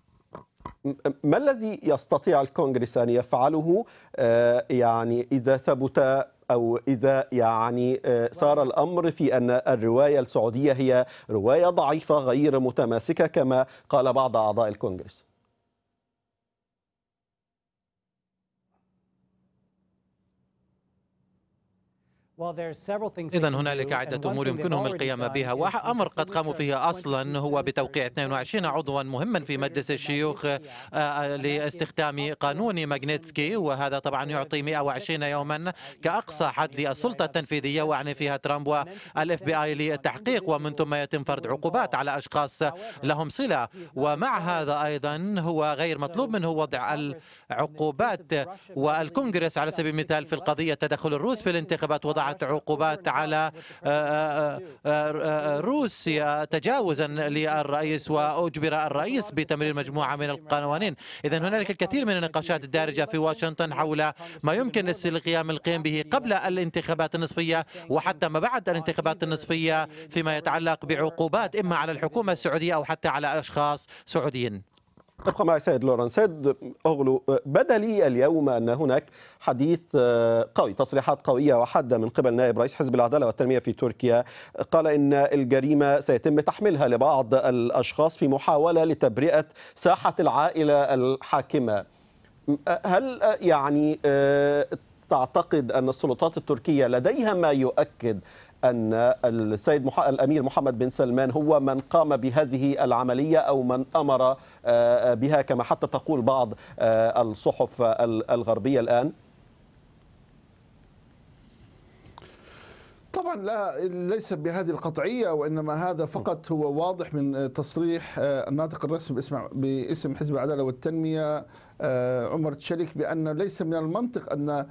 ما الذي يستطيع الكونغرس أن يفعله يعني إذا ثبت أو إذا يعني صار الأمر في أن الرواية السعودية هي رواية ضعيفة غير متماسكة كما قال بعض أعضاء الكونغرس
إذا هنالك عدة أمور يمكنهم القيام بها وأمر قد قاموا فيه أصلا هو بتوقيع 22 عضوا مهما في مجلس الشيوخ آه، لاستخدام قانون ماجنيتسكي وهذا طبعا يعطي 120 يوما كأقصى حد للسلطة التنفيذية وأعني فيها ترامب والاف بي آي للتحقيق ومن ثم يتم فرض عقوبات على أشخاص لهم صلة ومع هذا أيضا هو غير مطلوب منه وضع العقوبات والكونغرس على سبيل المثال في القضية تدخل الروس في الانتخابات وضع وضعت عقوبات على آه، آه، آه، روسيا تجاوزا للرئيس وأجبر الرئيس بتمرير مجموعة من القوانين إذا هنالك الكثير من النقاشات الدارجة في واشنطن حول ما يمكن للقيام القيام به قبل الانتخابات النصفية وحتى ما بعد الانتخابات النصفية فيما يتعلق بعقوبات إما على الحكومة السعودية أو حتى على أشخاص سعوديين ابقى طيب، مع
سيد لوران سيد أغلو بدا لي اليوم أن هناك حديث آه، قوي تصريحات قوية وحادة من قبل نائب رئيس حزب العدالة والتنمية في تركيا قال إن الجريمة سيتم تحميلها لبعض الأشخاص في محاولة لتبرئة ساحة العائلة الحاكمة آه، هل آه، يعني تعتقد أن السلطات التركية لديها ما يؤكد أن السيد مح... الأمير محمد بن سلمان هو من قام بهذه العملية أو من أمر آه، آه، بها كما حتى تقول بعض آه، الصحف الغربية الآن
طبعا لا ليس بهذه القطعيه وانما هذا فقط هو واضح من تصريح الناطق الرسمي باسم باسم حزب العداله والتنميه عمر تشلك بان ليس من المنطق ان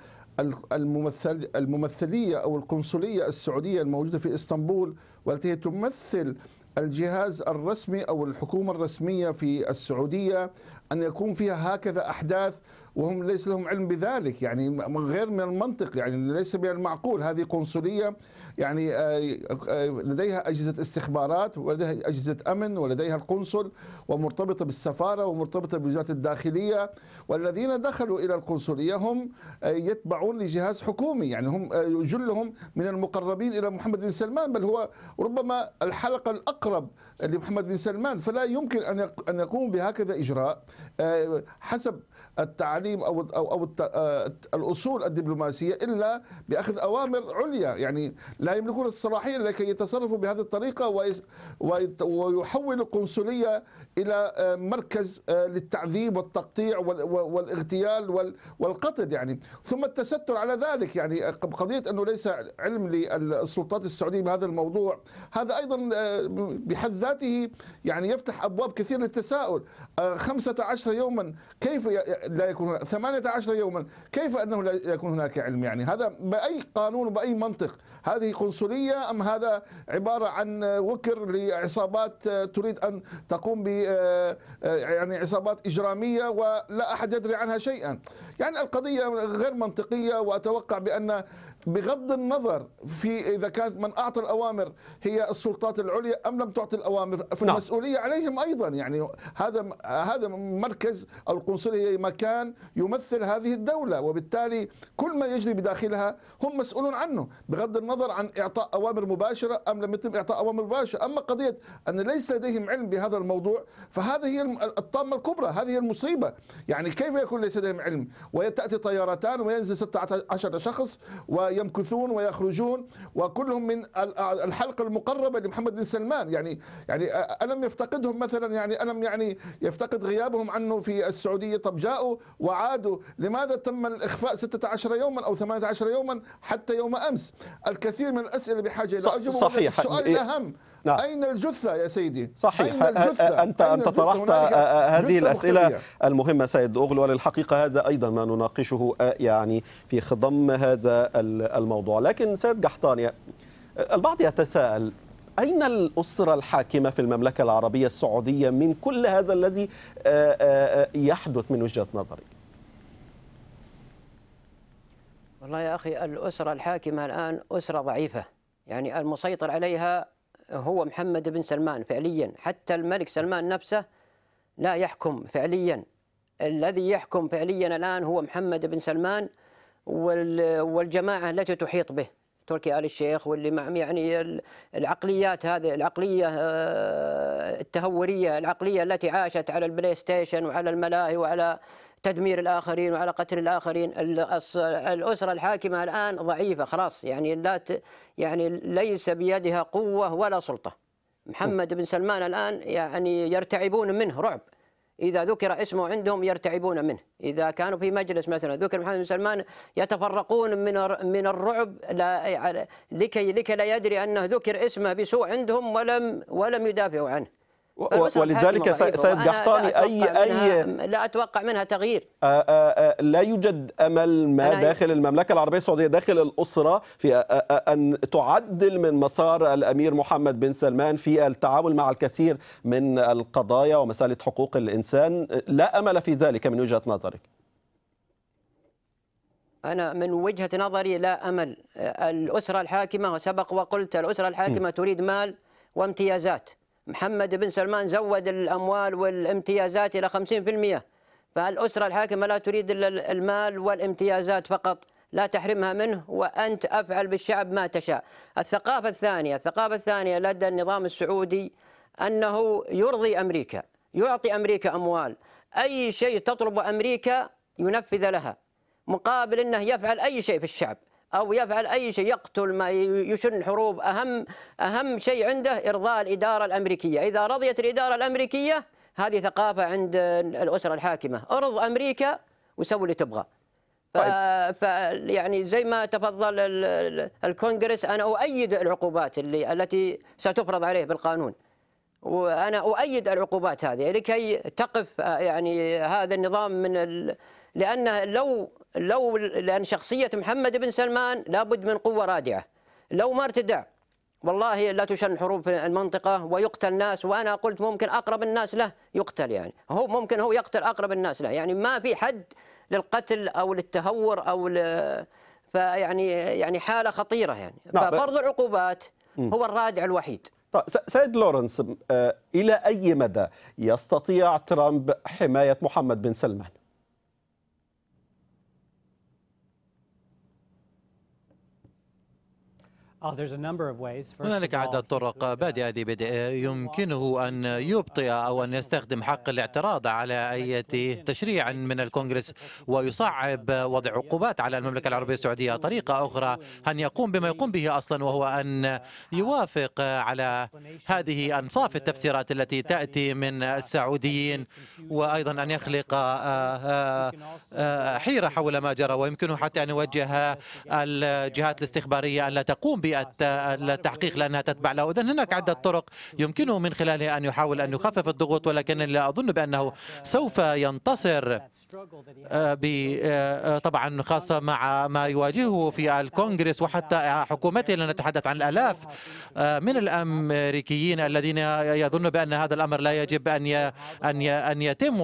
الممثل الممثليه او القنصليه السعوديه الموجوده في اسطنبول والتي هي تمثل الجهاز الرسمي او الحكومه الرسميه في السعوديه ان يكون فيها هكذا احداث وهم ليس لهم علم بذلك يعني غير من المنطق يعني ليس من المعقول هذه قنصليه يعني آه، آه، لديها أجهزة استخبارات ولديها أجهزة أمن ولديها القنصل ومرتبطة بالسفارة ومرتبطة بوزارة الداخلية والذين دخلوا إلى القنصلية هم آه، يتبعون لجهاز حكومي يعني هم جلهم من المقربين إلى محمد بن سلمان بل هو ربما الحلقة الأقرب لمحمد بن سلمان فلا يمكن أن يقوم بهكذا إجراء حسب التعليم او او, أو آه، الاصول الدبلوماسيه الا باخذ اوامر عليا يعني لا يملكون الصلاحيه لكي يتصرفوا بهذه الطريقه ويحولوا القنصليه الى آه، مركز آه، للتعذيب والتقطيع والاغتيال والقتل يعني ثم التستر على ذلك يعني قضيه انه ليس علم للسلطات السعوديه بهذا الموضوع هذا ايضا بحد ذاته يعني يفتح ابواب كثير للتساؤل 15 يوما كيف لا يكون 18 يوما كيف أنه لا يكون هناك علم يعني هذا بأي قانون وبأي منطق هذه قنصلية أم هذا عبارة عن وكر لعصابات تريد أن تقوم ب آه، يعني عصابات إجرامية ولا أحد يدري عنها شيئا يعني القضية غير منطقية وأتوقع بأن بغض النظر في اذا كانت من اعطى الاوامر هي السلطات العليا ام لم تعطي الاوامر نعم. فالمسؤوليه عليهم ايضا يعني هذا هذا مركز او القنصليه هي مكان يمثل هذه الدوله وبالتالي كل ما يجري بداخلها هم مسؤولون عنه بغض النظر عن اعطاء اوامر مباشره ام لم يتم اعطاء اوامر مباشره اما قضيه ان ليس لديهم علم بهذا الموضوع فهذه هي الطامه الكبرى هذه المصيبه يعني كيف يكون ليس لديهم علم وتاتي طيارتان وينزل 16 شخص و ويمكثون ويخرجون وكلهم من الحلقه المقربه لمحمد بن سلمان يعني يعني الم يفتقدهم مثلا يعني الم يعني يفتقد غيابهم عنه في السعوديه طب جاءوا وعادوا لماذا تم الاخفاء 16 يوما او 18 يوما حتى يوم امس الكثير من الاسئله بحاجه الى اجوبه السؤال إيه؟ الاهم نعم. أين الجثة يا سيدي؟ صحيح أين الجثة؟ أنت أين أنت طرحت هذه الأسئلة مختلية.
المهمة سيد أغلو وللحقيقة هذا أيضا ما نناقشه يعني في خضم هذا الموضوع لكن سيد جحطانية البعض يتساءل أين الأسرة الحاكمة في المملكة العربية السعودية من كل هذا الذي يحدث من وجهة نظري؟
والله يا أخي الأسرة الحاكمة الآن أسرة ضعيفة يعني المسيطر عليها هو محمد بن سلمان فعليا حتى الملك سلمان نفسه لا يحكم فعليا الذي يحكم فعليا الآن هو محمد بن سلمان والجماعة التي تحيط به تركي آل الشيخ واللي مع يعني العقليات هذه العقلية آه، التهورية العقلية التي عاشت على البلاي ستيشن وعلى الملاهي وعلى تدمير الآخرين وعلى قتل الآخرين الأسرة الحاكمة الآن ضعيفة خلاص يعني لا ت... يعني ليس بيدها قوة ولا سلطة محمد بن سلمان الآن يعني يرتعبون منه رعب إذا ذكر اسمه عندهم يرتعبون منه إذا كانوا في مجلس مثلا ذكر محمد بن سلمان يتفرقون من من الرعب لا يعني لكي لكي لا يدري أنه ذكر اسمه بسوء عندهم ولم ولم يدافعوا عنه طيب، ولذلك سيد قحطاني اي اي لا اتوقع منها تغيير
آآ آه، آآ آه، آه، لا يوجد امل ما داخل المملكه العربيه السعوديه داخل الاسره في ان تعدل من مسار الامير محمد بن سلمان في التعامل مع الكثير من القضايا ومساله حقوق الانسان لا امل في ذلك من وجهه نظرك
أنا من وجهة نظري لا أمل الأسرة الحاكمة سبق وقلت الأسرة الحاكمة تريد مال وامتيازات محمد بن سلمان زود الأموال والامتيازات إلى 50% فالأسرة الحاكمة لا تريد إلا المال والامتيازات فقط لا تحرمها منه وأنت أفعل بالشعب ما تشاء الثقافة الثانية الثقافة الثانية لدى النظام السعودي أنه يرضي أمريكا يعطي أمريكا أموال أي شيء تطلب أمريكا ينفذ لها مقابل أنه يفعل أي شيء في الشعب أو يفعل أي شيء يقتل ما يشن حروب أهم أهم شيء عنده إرضاء الإدارة الأمريكية إذا رضيت الإدارة الأمريكية هذه ثقافة عند الأسرة الحاكمة ارض أمريكا وسوي اللي تبغى ف... طيب. ف... يعني زي ما تفضل ال... الكونغرس انا اؤيد العقوبات اللي التي ستفرض عليه بالقانون وانا اؤيد العقوبات هذه لكي تقف آه، يعني هذا النظام من ال... لان لو لو لأن شخصية محمد بن سلمان لابد من قوة رادعة لو ما ارتدع والله لا تشن حروب في المنطقة ويقتل ناس وأنا قلت ممكن أقرب الناس له يقتل يعني هو ممكن هو يقتل أقرب الناس له يعني ما في حد للقتل أو للتهور أو فيعني يعني حالة خطيرة يعني نعم. العقوبات هو الرادع الوحيد طيب
سيد لورنس آه، إلى أي مدى يستطيع ترامب حماية محمد
بن سلمان؟
Oh, هنالك عدة
طرق بادئة ذي يمكنه أن يبطئ أو أن يستخدم حق الاعتراض على أي تشريع من الكونغرس ويصعب وضع عقوبات على المملكة العربية السعودية طريقة أخرى أن يقوم بما يقوم به أصلا وهو أن يوافق على هذه أنصاف التفسيرات التي تأتي من السعوديين وأيضا أن يخلق آه، آه، حيرة حول ما جرى ويمكنه حتى أن يوجه الجهات الاستخبارية أن لا تقوم ب التحقيق لأنها تتبع له إذا هناك عدة طرق يمكنه من خلالها أن يحاول أن يخفف الضغوط ولكن لا أظن بأنه سوف ينتصر آه، آه، طبعا خاصة مع ما يواجهه في الكونغرس وحتى حكومته لنتحدث عن الآلاف آه، من الأمريكيين الذين يظن بأن هذا الأمر لا يجب أن أن أن يتم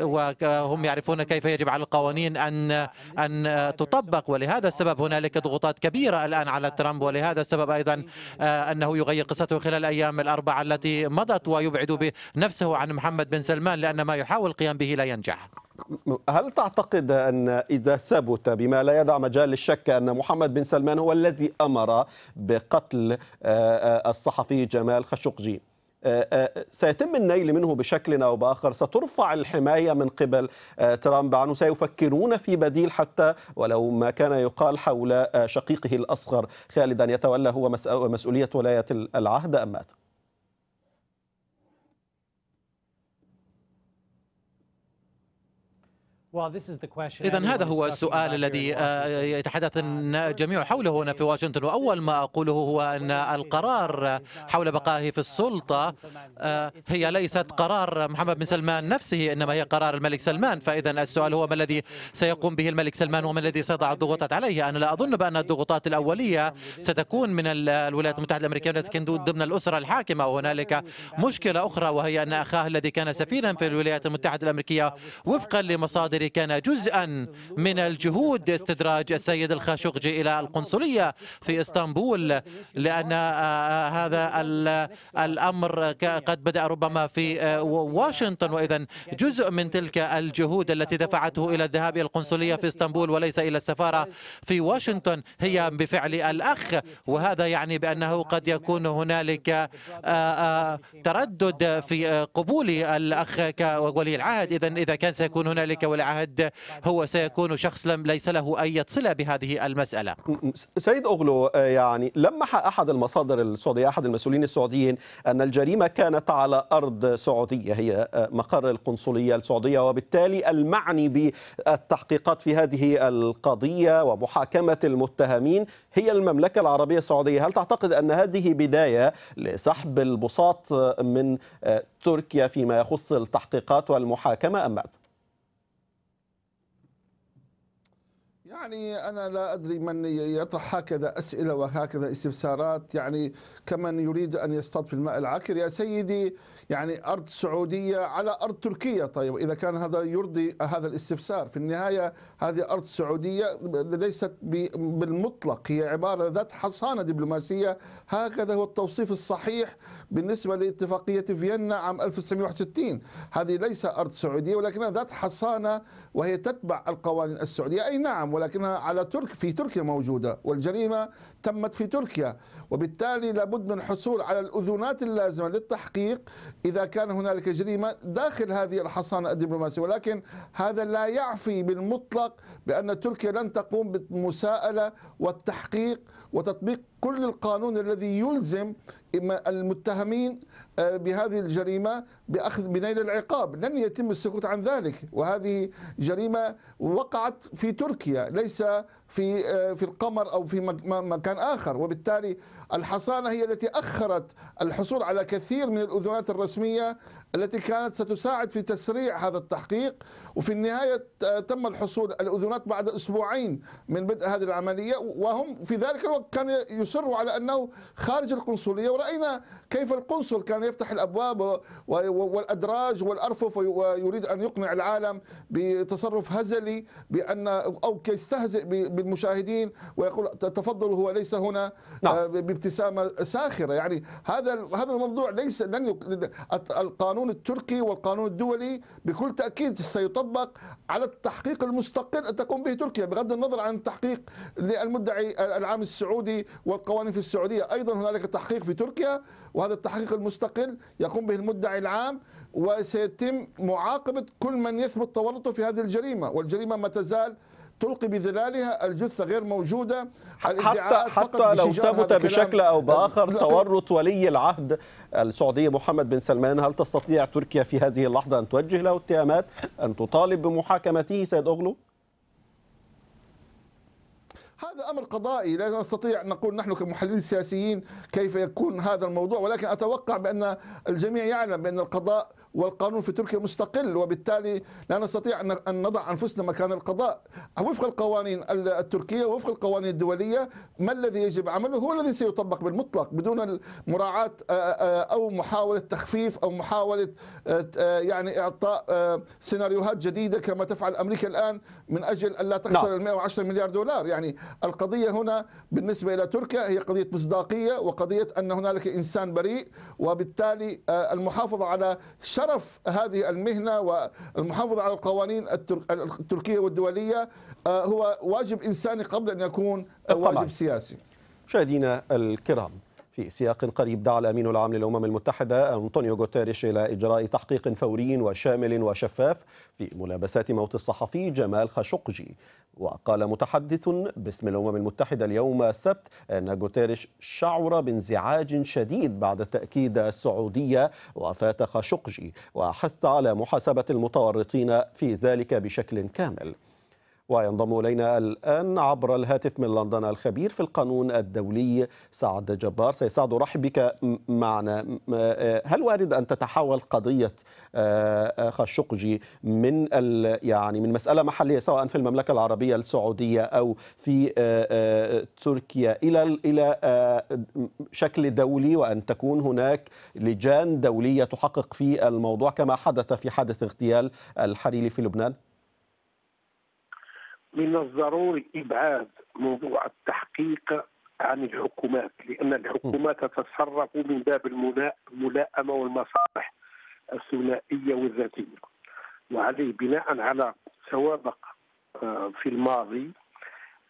وهم يعرفون كيف يجب على القوانين أن أن تطبق ولهذا السبب هنالك ضغوطات كبيرة الآن على ترامب ولهذا السبب أيضا آه، أنه يغير قصته خلال الأيام الأربعة التي مضت ويبعد نفسه عن محمد بن سلمان لأن ما يحاول القيام به لا ينجح
هل تعتقد أن إذا ثبت بما لا يدع مجال للشك أن محمد بن سلمان هو الذي أمر بقتل آه، آه، الصحفي جمال خشقجي آه، آه، سيتم النيل منه بشكل او باخر سترفع الحمايه من قبل آه، ترامب عنه سيفكرون في بديل حتى ولو ما كان يقال حول شقيقه الاصغر خالد ان يتولى هو مسؤوليه ولايه العهد ام ماذا
إذا هذا هو السؤال الذي آه، يتحدث uh, الجميع حوله هنا في واشنطن وأول ما أقوله هو أن القرار حول بقائه في السلطة آه، هي ليست قرار محمد بن سلمان نفسه إنما هي قرار الملك سلمان فإذا السؤال هو ما الذي سيقوم به الملك سلمان وما الذي سيضع الضغوطات عليه أنا لا أظن بأن الضغوطات الأولية ستكون من الولايات المتحدة الأمريكية ولكن ضمن الأسرة الحاكمة وهنالك مشكلة أخرى وهي أن أخاه الذي كان سفيرا في الولايات المتحدة الأمريكية وفقا لمصادر المصادر كان جزءا من الجهود استدراج السيد الخاشقجي إلى القنصلية في إسطنبول لأن آه، آه، هذا الأمر قد بدأ ربما في آه، واشنطن وإذا جزء من تلك الجهود التي دفعته إلى الذهاب إلى القنصلية في إسطنبول وليس إلى السفارة في واشنطن هي بفعل الأخ وهذا يعني بأنه قد يكون هنالك تردد في قبول الأخ كولي العهد إذا إذا كان سيكون هنالك ولي عهد هو سيكون شخص لم ليس له أي صلة بهذه المسألة
سيد أغلو آه، يعني لمح أحد المصادر السعودية أحد المسؤولين السعوديين أن الجريمة كانت على أرض سعودية هي آه، مقر القنصلية السعودية وبالتالي المعني بالتحقيقات في هذه القضية ومحاكمة المتهمين هي المملكة العربية السعودية هل تعتقد أن هذه بداية لسحب البساط من آه، تركيا فيما يخص التحقيقات والمحاكمة أم ماذا؟
يعني أنا لا أدري من يطرح هكذا أسئلة وهكذا استفسارات يعني كمن يريد أن يصطاد في الماء العكر يا سيدي يعني أرض سعودية على أرض تركية طيب إذا كان هذا يرضي هذا الاستفسار في النهاية هذه أرض سعودية ليست بالمطلق هي عبارة ذات حصانة دبلوماسية هكذا هو التوصيف الصحيح بالنسبة لاتفاقية فيينا عام 1961 هذه ليس أرض سعودية ولكنها ذات حصانة وهي تتبع القوانين السعودية أي نعم ولكنها على ترك في تركيا موجودة والجريمة تمت في تركيا وبالتالي لابد من الحصول على الأذونات اللازمة للتحقيق إذا كان هنالك جريمة داخل هذه الحصانة الدبلوماسية ولكن هذا لا يعفي بالمطلق بأن تركيا لن تقوم بالمساءلة والتحقيق وتطبيق كل القانون الذي يلزم المتهمين آه، بهذه الجريمة بأخذ بنيل العقاب لن يتم السكوت عن ذلك وهذه جريمة وقعت في تركيا ليس في آه، في القمر او في مكان اخر وبالتالي الحصانه هي التي اخرت الحصول على كثير من الاذونات الرسميه التي كانت ستساعد في تسريع هذا التحقيق وفي النهاية تم الحصول الأذنات الأذونات بعد أسبوعين من بدء هذه العملية وهم في ذلك الوقت كانوا يصروا على أنه خارج القنصلية ورأينا كيف القنصل كان يفتح الأبواب والأدراج والأرفف ويريد أن يقنع العالم بتصرف هزلي بأن أو يستهزئ بالمشاهدين ويقول تفضلوا هو ليس هنا نعم. آه، بابتسامة ساخرة يعني هذا هذا الموضوع ليس لن القانون التركي والقانون الدولي بكل تأكيد سيطبق تطبق على التحقيق المستقل تقوم به تركيا بغض النظر عن التحقيق للمدعي العام السعودي والقوانين في السعودية أيضا هنالك تحقيق في تركيا وهذا التحقيق المستقل يقوم به المدعي العام وسيتم معاقبة كل من يثبت تورطه في هذه الجريمة والجريمة ما تزال تلقي بظلالها الجثه غير موجوده حتى حتى لو ثبت بشكل او باخر تورط
ولي العهد السعودي محمد بن سلمان هل تستطيع تركيا في هذه اللحظه ان توجه له اتهامات ان تطالب بمحاكمته سيد اوغلو؟
هذا امر قضائي لا نستطيع ان نقول نحن كمحللين سياسيين كيف يكون هذا الموضوع ولكن اتوقع بان الجميع يعلم بان القضاء والقانون في تركيا مستقل وبالتالي لا نستطيع أن نضع أنفسنا مكان القضاء وفق القوانين التركية وفق القوانين الدولية ما الذي يجب عمله هو الذي سيطبق بالمطلق بدون مراعاة آه، آه، أو محاولة تخفيف أو محاولة آه، يعني إعطاء سيناريوهات جديدة كما تفعل أمريكا الآن من أجل ألا نعم. تخسر ال 110 مليار دولار يعني القضية هنا بالنسبة إلى تركيا هي قضية مصداقية وقضية أن هنالك إنسان بريء وبالتالي المحافظة على شر شرف هذه المهنة والمحافظة على القوانين التركية والدولية آه، هو واجب إنساني قبل أن يكون
واجب طبعا. سياسي مشاهدينا الكرام في سياق قريب دعا الامين العام للامم المتحده انطونيو غوتيريش الى اجراء تحقيق فوري وشامل وشفاف في ملابسات موت الصحفي جمال خاشقجي وقال متحدث باسم الأمم المتحدة اليوم السبت أن جوتيريش شعر بانزعاج شديد بعد تأكيد السعودية وفاة خاشقجي وحث على محاسبة المتورطين في ذلك بشكل كامل وينضم إلينا الآن عبر الهاتف من لندن الخبير في القانون الدولي سعد جبار سيسعد أرحب بك معنا آه، هل وارد أن تتحول قضية آه، آه، خشقجي من يعني من مسألة محلية سواء في المملكة العربية السعودية أو في تركيا إلى إلى شكل دولي وأن تكون هناك لجان دولية تحقق في الموضوع كما حدث في حادث اغتيال الحريري في لبنان؟
من الضروري ابعاد موضوع التحقيق عن الحكومات لان الحكومات تتصرف من باب الملائمه والمصالح الثنائيه والذاتيه وعليه بناء على سوابق آه، في الماضي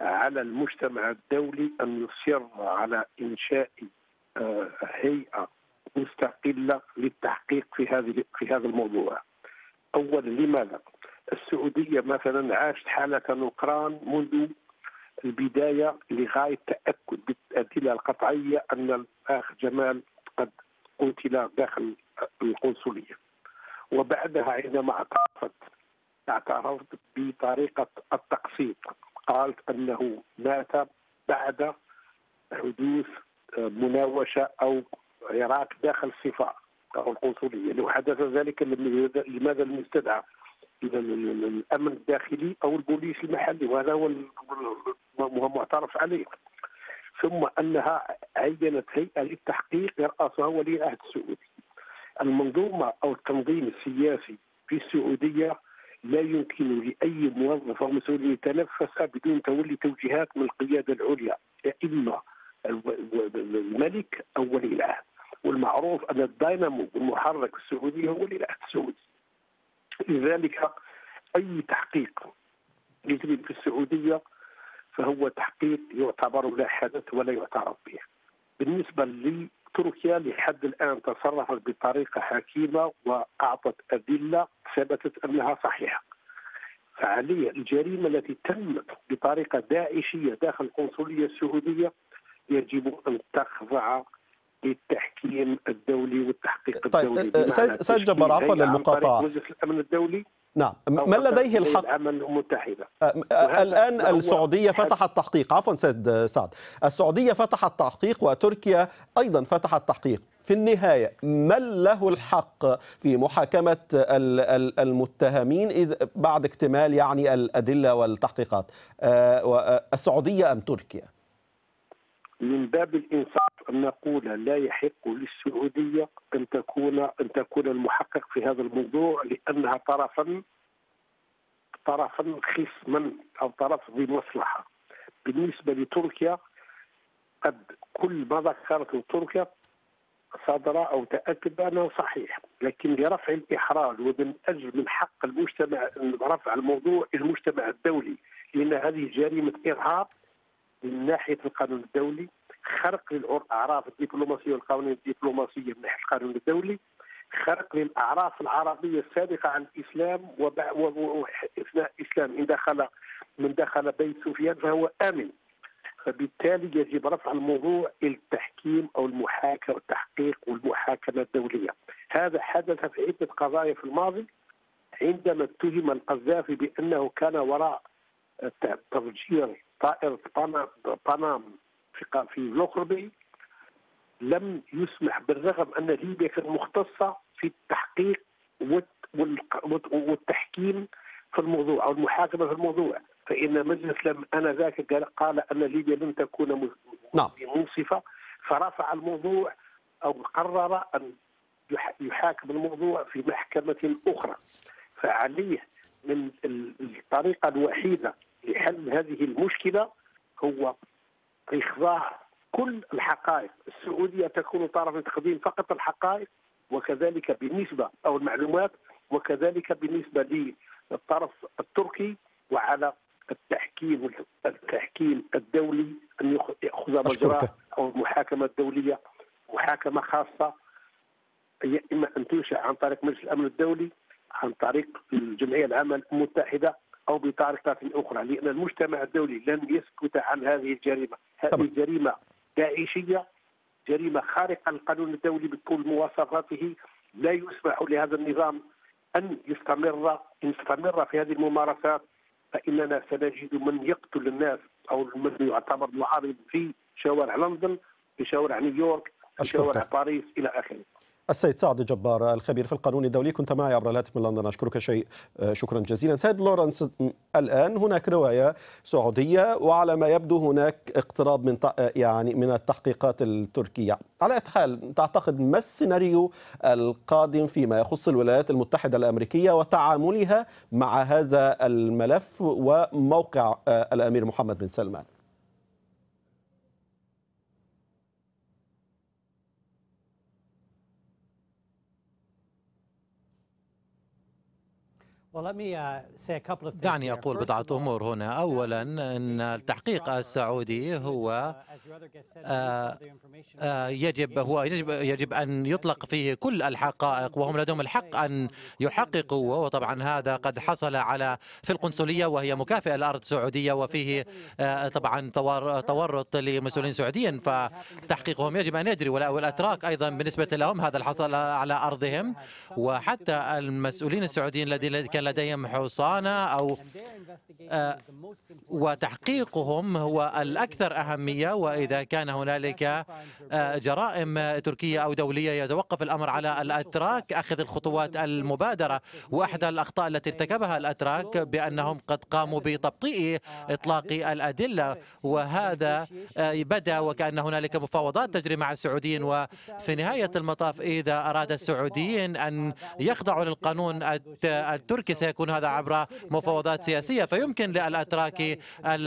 على المجتمع الدولي ان يصر على انشاء آه، هيئه مستقله للتحقيق في هذه في هذا الموضوع. اولا لماذا؟ السعودية مثلا عاشت حالة نكران منذ البداية لغاية تأكد بالأدلة القطعية أن الأخ جمال قد قتل داخل القنصلية وبعدها عندما اعترفت اعترفت بطريقة التقسيط قالت أنه مات بعد حدوث مناوشة أو عراك داخل السفارة أو القنصلية لو حدث ذلك لماذا لم يستدعى الامن الداخلي او البوليس المحلي وهذا هو المعترف عليه ثم انها عينت هيئه للتحقيق يراسها ولي العهد السعودي المنظومه او التنظيم السياسي في السعوديه لا يمكن لاي موظف او مسؤول ان يتنفس بدون تولي توجيهات من القياده العليا اما الملك او ولي العهد والمعروف ان الدينامو المحرك السعودي هو ولي العهد السعودي لذلك أي تحقيق يجري في السعودية فهو تحقيق يعتبر لا حدث ولا يعترف به بالنسبة لتركيا لحد الآن تصرفت بطريقة حكيمة وأعطت أدلة ثبتت أنها صحيحة فعليا الجريمة التي تمت بطريقة داعشية داخل القنصلية السعودية يجب أن تخضع للتحكيم الدولي والتحقيق طيب الدولي آه، سيد, سيد جبار عفوا للمقاطعه مجلس الامن الدولي
نعم من لديه الحق
المتحده آه، آه، الان السعوديه
فتحت تحقيق عفوا سيد سعد السعوديه فتحت تحقيق وتركيا ايضا فتحت تحقيق في النهاية من له الحق في محاكمة المتهمين إذ بعد اكتمال يعني الأدلة والتحقيقات السعودية أم تركيا؟
من باب الإنصاف أن نقول لا يحق للسعودية أن تكون أن تكون المحقق في هذا الموضوع لأنها طرفا طرفا خصما أو طرف ذي مصلحه بالنسبة لتركيا قد كل ما ذكرته تركيا صدر او تاكد انه صحيح لكن لرفع الاحراج ومن اجل من حق المجتمع رفع الموضوع المجتمع الدولي لان هذه جريمه ارهاب من ناحيه القانون الدولي خرق للاعراف الدبلوماسيه والقوانين الدبلوماسيه من ناحيه القانون الدولي خرق للاعراف العربيه السابقه عن الاسلام واثناء الاسلام ان دخل من دخل بيت سفيان فهو امن فبالتالي يجب رفع الموضوع الى التحكيم او المحاكمه والتحقيق والمحاكمه الدوليه هذا حدث في عده قضايا في الماضي عندما اتهم القذافي بانه كان وراء تفجير طائرة بانام الثقة في نقربي لم يسمح بالرغم أن ليبيا كانت مختصة في التحقيق والتحكيم في الموضوع أو المحاكمة في الموضوع فإن مجلس لم آنذاك قال, قال أن ليبيا لم تكون نعم. منصفة فرفع الموضوع أو قرر أن يحاكم الموضوع في محكمة أخرى فعليه من الطريقة الوحيدة لحل هذه المشكلة هو إخضاع كل الحقائق السعودية تكون طرف تقديم فقط الحقائق وكذلك بالنسبة أو المعلومات وكذلك بالنسبة للطرف التركي وعلى التحكيم التحكيم الدولي أن يأخذ مجراه أو المحاكمة الدولية محاكمة خاصة هي إما أن تنشأ عن طريق مجلس الأمن الدولي عن طريق الجمعية العامة المتحدة او بطريقه اخرى لان المجتمع الدولي لن يسكت عن هذه الجريمه، هذه طبعا. جريمه داعشيه جريمه خارقه للقانون الدولي بكل مواصفاته لا يسمح لهذا النظام ان يستمر ان استمر في هذه الممارسات فاننا سنجد من يقتل الناس او من يعتبر معارض في شوارع لندن في شوارع نيويورك في شوارع باريس الى اخره
السيد سعد جبار الخبير في القانون الدولي كنت معي عبر الهاتف من لندن أشكرك شيء آه، شكرا جزيلا سيد لورنس الآن هناك رواية سعودية وعلى ما يبدو هناك اقتراب من يعني من التحقيقات التركية على اي حال تعتقد ما السيناريو القادم فيما يخص الولايات المتحدة الأمريكية وتعاملها مع هذا الملف وموقع آه، الأمير محمد بن سلمان
Uh, دعني أقول بضعة أمور هنا أولا أن التحقيق السعودي هو uh, آه، يجب هو يجب يجب أن يطلق فيه كل الحقائق وهم لديهم الحق أن يحققوا وطبعا هذا قد حصل على في القنصلية وهي مكافئة لأرض السعودية وفيه آه، طبعا تورط لمسؤولين سعوديين فتحقيقهم يجب أن يجري والأتراك أيضا بالنسبة لهم هذا حصل على أرضهم وحتى المسؤولين السعوديين الذين كان لديهم حصانة أو آه، وتحقيقهم هو الأكثر أهمية وإذا كان هنالك آه، جرائم تركية أو دولية يتوقف الأمر على الأتراك أخذ الخطوات المبادرة وأحدى الأخطاء التي ارتكبها الأتراك بأنهم قد قاموا بتبطيء إطلاق الأدلة وهذا آه، بدا وكأن هنالك مفاوضات تجري مع السعوديين وفي نهاية المطاف إذا أراد السعوديين أن يخضعوا للقانون التركي الأتراكي سيكون هذا عبر مفاوضات سياسية فيمكن للأتراكي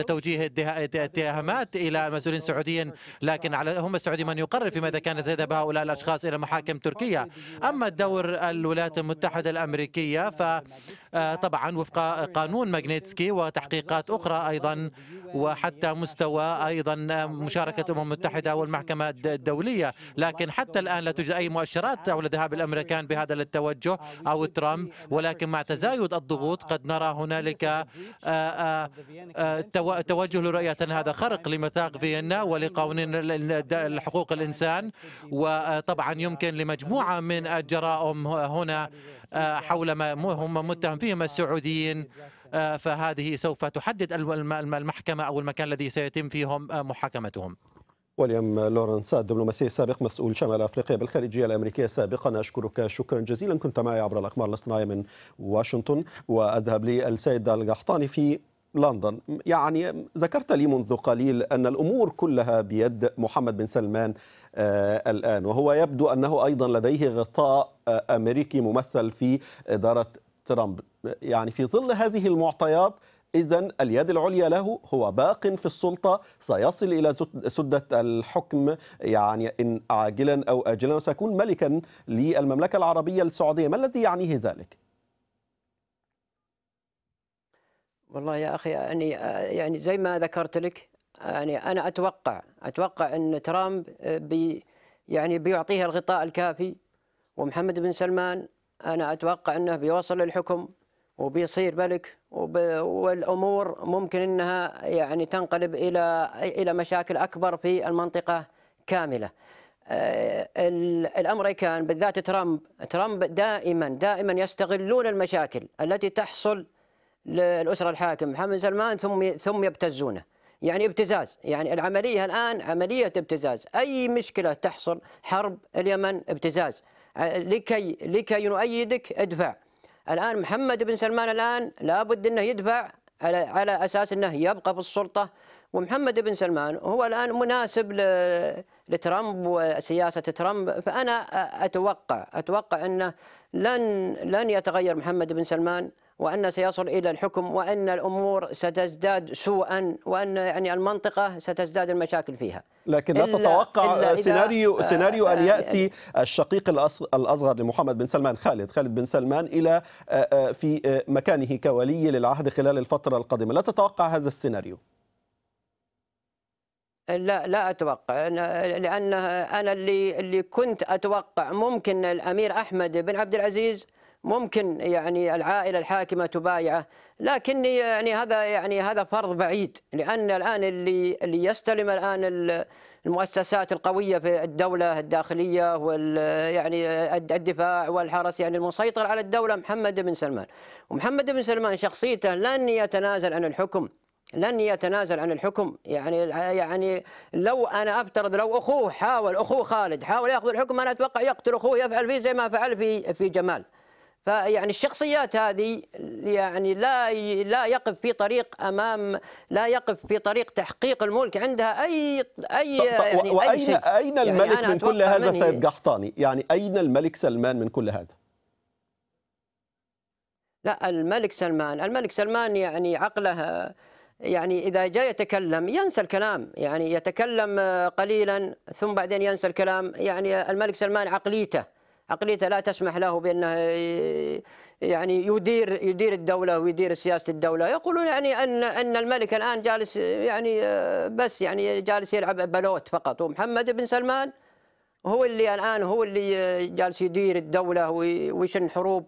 توجيه اتهامات إلى مسؤولين سعوديين لكن على هم السعودي من يقرر فيما إذا كان سيذهب هؤلاء الأشخاص إلى محاكم تركية أما الدور الولايات المتحدة الأمريكية فطبعا آه، وفق قانون ماغنيتسكي وتحقيقات أخرى أيضا وحتى مستوى أيضا مشاركة الأمم المتحدة والمحكمة الدولية لكن حتى الآن لا توجد أي مؤشرات حول ذهاب الأمريكان بهذا التوجه أو ترامب ولكن مع تزايد تزايد الضغوط قد نرى هنالك توجه لرؤية هذا خرق لميثاق فيينا ولقوانين حقوق الإنسان وطبعا يمكن لمجموعة من الجرائم هنا حول ما هم متهم فيهم السعوديين فهذه سوف تحدد المحكمة أو المكان الذي سيتم فيهم محاكمتهم
وليام لورنس الدبلوماسي السابق مسؤول شمال افريقيا بالخارجيه الامريكيه سابقا اشكرك شكرا جزيلا كنت معي عبر الاقمار الاصطناعيه من واشنطن واذهب للسيد القحطاني في لندن يعني ذكرت لي منذ قليل أن الأمور كلها بيد محمد بن سلمان آه الآن وهو يبدو أنه أيضا لديه غطاء آه، أمريكي ممثل في إدارة ترامب يعني في ظل هذه المعطيات إذا اليد العليا له هو باق في السلطة سيصل إلى سدة الحكم يعني إن عاجلا أو آجلا وسيكون ملكا للمملكة العربية السعودية ما الذي يعنيه ذلك؟
والله يا أخي يعني, يعني زي ما ذكرت لك يعني أنا أتوقع أتوقع أن ترامب آه، بي يعني بيعطيها الغطاء الكافي ومحمد بن سلمان أنا أتوقع أنه بيوصل للحكم وبيصير ملك وب... والامور ممكن انها يعني تنقلب الى الى مشاكل اكبر في المنطقه كامله. آه، الامريكان بالذات ترامب، ترامب دائما دائما يستغلون المشاكل التي تحصل للاسره الحاكم محمد سلمان ثم ثم يبتزونه. يعني ابتزاز يعني العملية الآن عملية ابتزاز أي مشكلة تحصل حرب اليمن ابتزاز آه، لكي لكي نؤيدك ادفع الآن محمد بن سلمان الآن لابد أنه يدفع على, على أساس أنه يبقى في السلطة ومحمد بن سلمان هو الآن مناسب لترامب وسياسة ترامب فأنا أتوقع أتوقع أنه لن لن يتغير محمد بن سلمان وأن سيصل إلى الحكم وأن الأمور ستزداد سوءا وأن يعني المنطقة ستزداد المشاكل فيها
لكن لا تتوقع إلا سيناريو آه، سيناريو ان آه، ياتي يعني الشقيق الاصغر لمحمد بن سلمان خالد خالد بن سلمان الى آه، في مكانه كولي للعهد خلال الفتره القادمه لا تتوقع هذا السيناريو
لا لا اتوقع لان انا اللي اللي كنت اتوقع ممكن الامير احمد بن عبد العزيز ممكن يعني العائله الحاكمه تبايعه لكني يعني هذا يعني هذا فرض بعيد لان الان اللي اللي يستلم الان المؤسسات القويه في الدوله الداخليه وال يعني الدفاع والحرس يعني المسيطر على الدوله محمد بن سلمان ومحمد بن سلمان شخصيته لن يتنازل عن الحكم لن يتنازل عن الحكم يعني يعني لو انا افترض لو اخوه حاول اخوه خالد حاول ياخذ الحكم انا اتوقع يقتل اخوه يفعل فيه زي ما فعل في في جمال فيعني الشخصيات هذه يعني لا لا يقف في طريق امام لا يقف في طريق تحقيق الملك عندها اي اي يعني واين أي شيء. اين يعني الملك يعني من كل هذا سيد
قحطاني؟ يعني اين الملك سلمان من كل هذا؟
لا الملك سلمان، الملك سلمان يعني عقله يعني إذا جاء يتكلم ينسى الكلام يعني يتكلم قليلا ثم بعدين ينسى الكلام يعني الملك سلمان عقليته عقليته لا تسمح له بانه آه، يعني يدير يدير الدوله ويدير سياسه الدوله يقولون يعني ان ان الملك الان جالس آه، يعني آه، بس يعني جالس يلعب بلوت فقط ومحمد بن سلمان هو اللي الان هو اللي جالس يدير الدوله ويشن حروب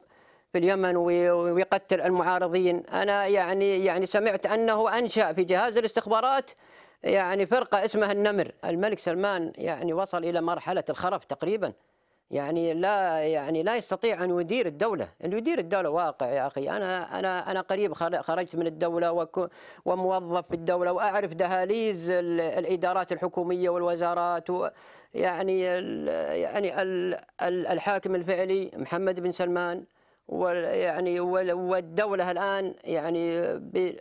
في اليمن ويقتل المعارضين انا يعني يعني سمعت انه انشا في جهاز الاستخبارات يعني فرقه اسمها النمر الملك سلمان يعني وصل الى مرحله الخرف تقريبا يعني لا يعني لا يستطيع ان يدير الدوله، اللي يدير الدوله واقع يا اخي، انا انا انا قريب خرجت من الدوله وموظف في الدوله واعرف دهاليز الادارات الحكوميه والوزارات و يعني يعني الحاكم الفعلي محمد بن سلمان ويعني والدوله الان يعني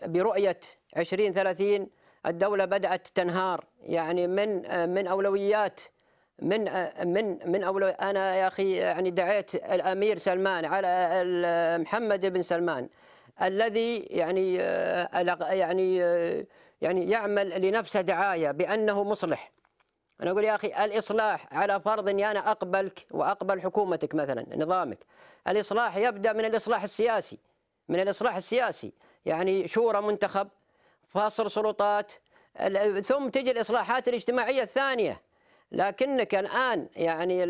برؤيه 2030 الدوله بدات تنهار يعني من من اولويات من من من أولو انا يا اخي يعني دعيت الامير سلمان على محمد بن سلمان الذي يعني يعني يعني يعمل لنفسه دعايه بانه مصلح انا اقول يا اخي الاصلاح على فرض اني انا اقبلك واقبل حكومتك مثلا نظامك الاصلاح يبدا من الاصلاح السياسي من الاصلاح السياسي يعني شورى منتخب فاصل سلطات ثم تجي الاصلاحات الاجتماعيه الثانيه لكنك الآن يعني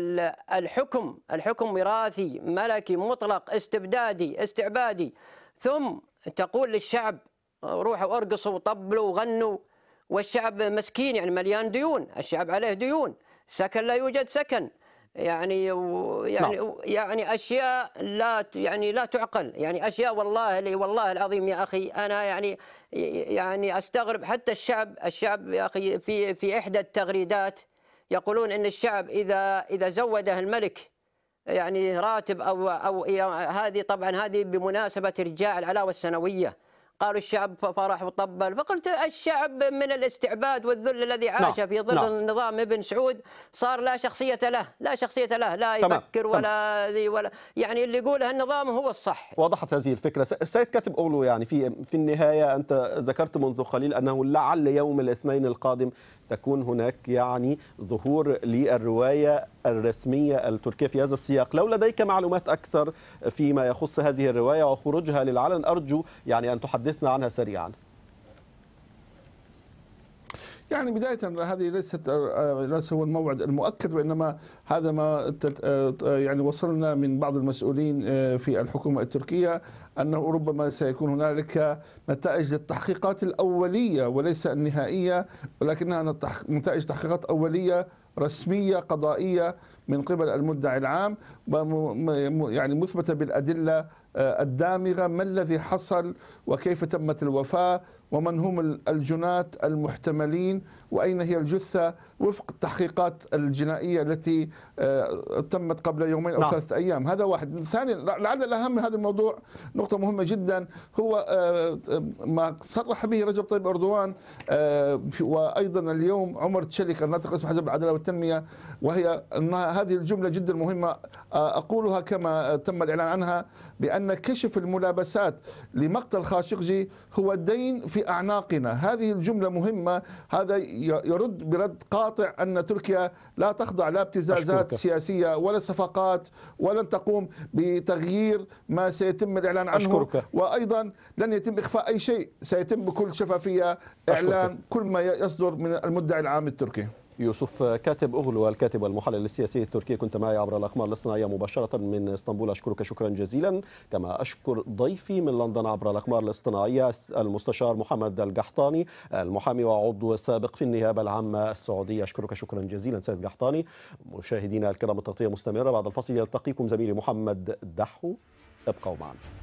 الحكم الحكم وراثي ملكي مطلق استبدادي استعبادي ثم تقول للشعب روحوا ارقصوا وطبلوا وغنوا والشعب مسكين يعني مليان ديون الشعب عليه ديون سكن لا يوجد سكن يعني يعني نعم. يعني اشياء لا يعني لا تعقل يعني اشياء والله لي والله العظيم يا اخي انا يعني يعني استغرب حتى الشعب الشعب يا اخي في في احدى التغريدات يقولون ان الشعب اذا اذا زوده الملك يعني راتب او او هذه طبعا هذه بمناسبه ارجاع العلاوه السنويه قالوا الشعب فرح وطبل فقلت الشعب من الاستعباد والذل الذي نعم، عاش في ظل نعم. نظام ابن سعود صار لا شخصية له لا شخصية له لا يفكر ولا ذي ولا يعني اللي يقوله النظام هو الصح
وضحت هذه الفكرة السيد كاتب أولو يعني في في النهاية أنت ذكرت منذ قليل أنه لعل يوم الاثنين القادم تكون هناك يعني ظهور للرواية الرسمية التركية في هذا السياق لو لديك معلومات أكثر فيما يخص هذه الرواية وخروجها للعلن أرجو يعني أن تحدثنا عنها سريعا
يعني بداية هذه ليست آه، ليس هو الموعد المؤكد وإنما هذا ما آه، يعني وصلنا من بعض المسؤولين آه، في الحكومة التركية أنه ربما سيكون هنالك نتائج للتحقيقات الأولية وليس النهائية ولكنها نتائج تحقيقات أولية رسمية قضائية من قبل المدعي العام يعني مثبتة بالأدلة الدامغة ما الذي حصل وكيف تمت الوفاة ومن هم الجنات المحتملين واين هي الجثه وفق التحقيقات الجنائيه التي آه، تمت قبل يومين او نعم. ثلاثه ايام هذا واحد ثانيا لعل الاهم من هذا الموضوع نقطه مهمه جدا هو آه، آه، ما صرح به رجب طيب اردوان وايضا اليوم عمر تشلك الناطق اسم حزب العداله والتنميه وهي ان هذه الجمله جدا مهمه اقولها كما تم الاعلان عنها بان كشف الملابسات لمقتل خاشقجي هو دين في في أعناقنا هذه الجملة مهمة هذا يرد برد قاطع أن تركيا لا تخضع لا ابتزازات سياسية ولا صفقات ولن تقوم بتغيير ما سيتم الإعلان عنه أشكرك. وأيضا لن يتم إخفاء أي شيء سيتم بكل شفافية إعلان أشكرك.
كل ما يصدر من المدعي العام التركي يوسف كاتب أغلو الكاتب والمحلل السياسي التركي كنت معي عبر الأقمار الاصطناعية مباشرة من اسطنبول أشكرك شكرا جزيلا كما أشكر ضيفي من لندن عبر الأقمار الاصطناعية المستشار محمد القحطاني المحامي وعضو سابق في النيابة العامة السعودية أشكرك شكرا جزيلا سيد قحطاني مشاهدينا الكرام التغطية مستمرة بعد الفصل يلتقيكم زميلي محمد دحو ابقوا معنا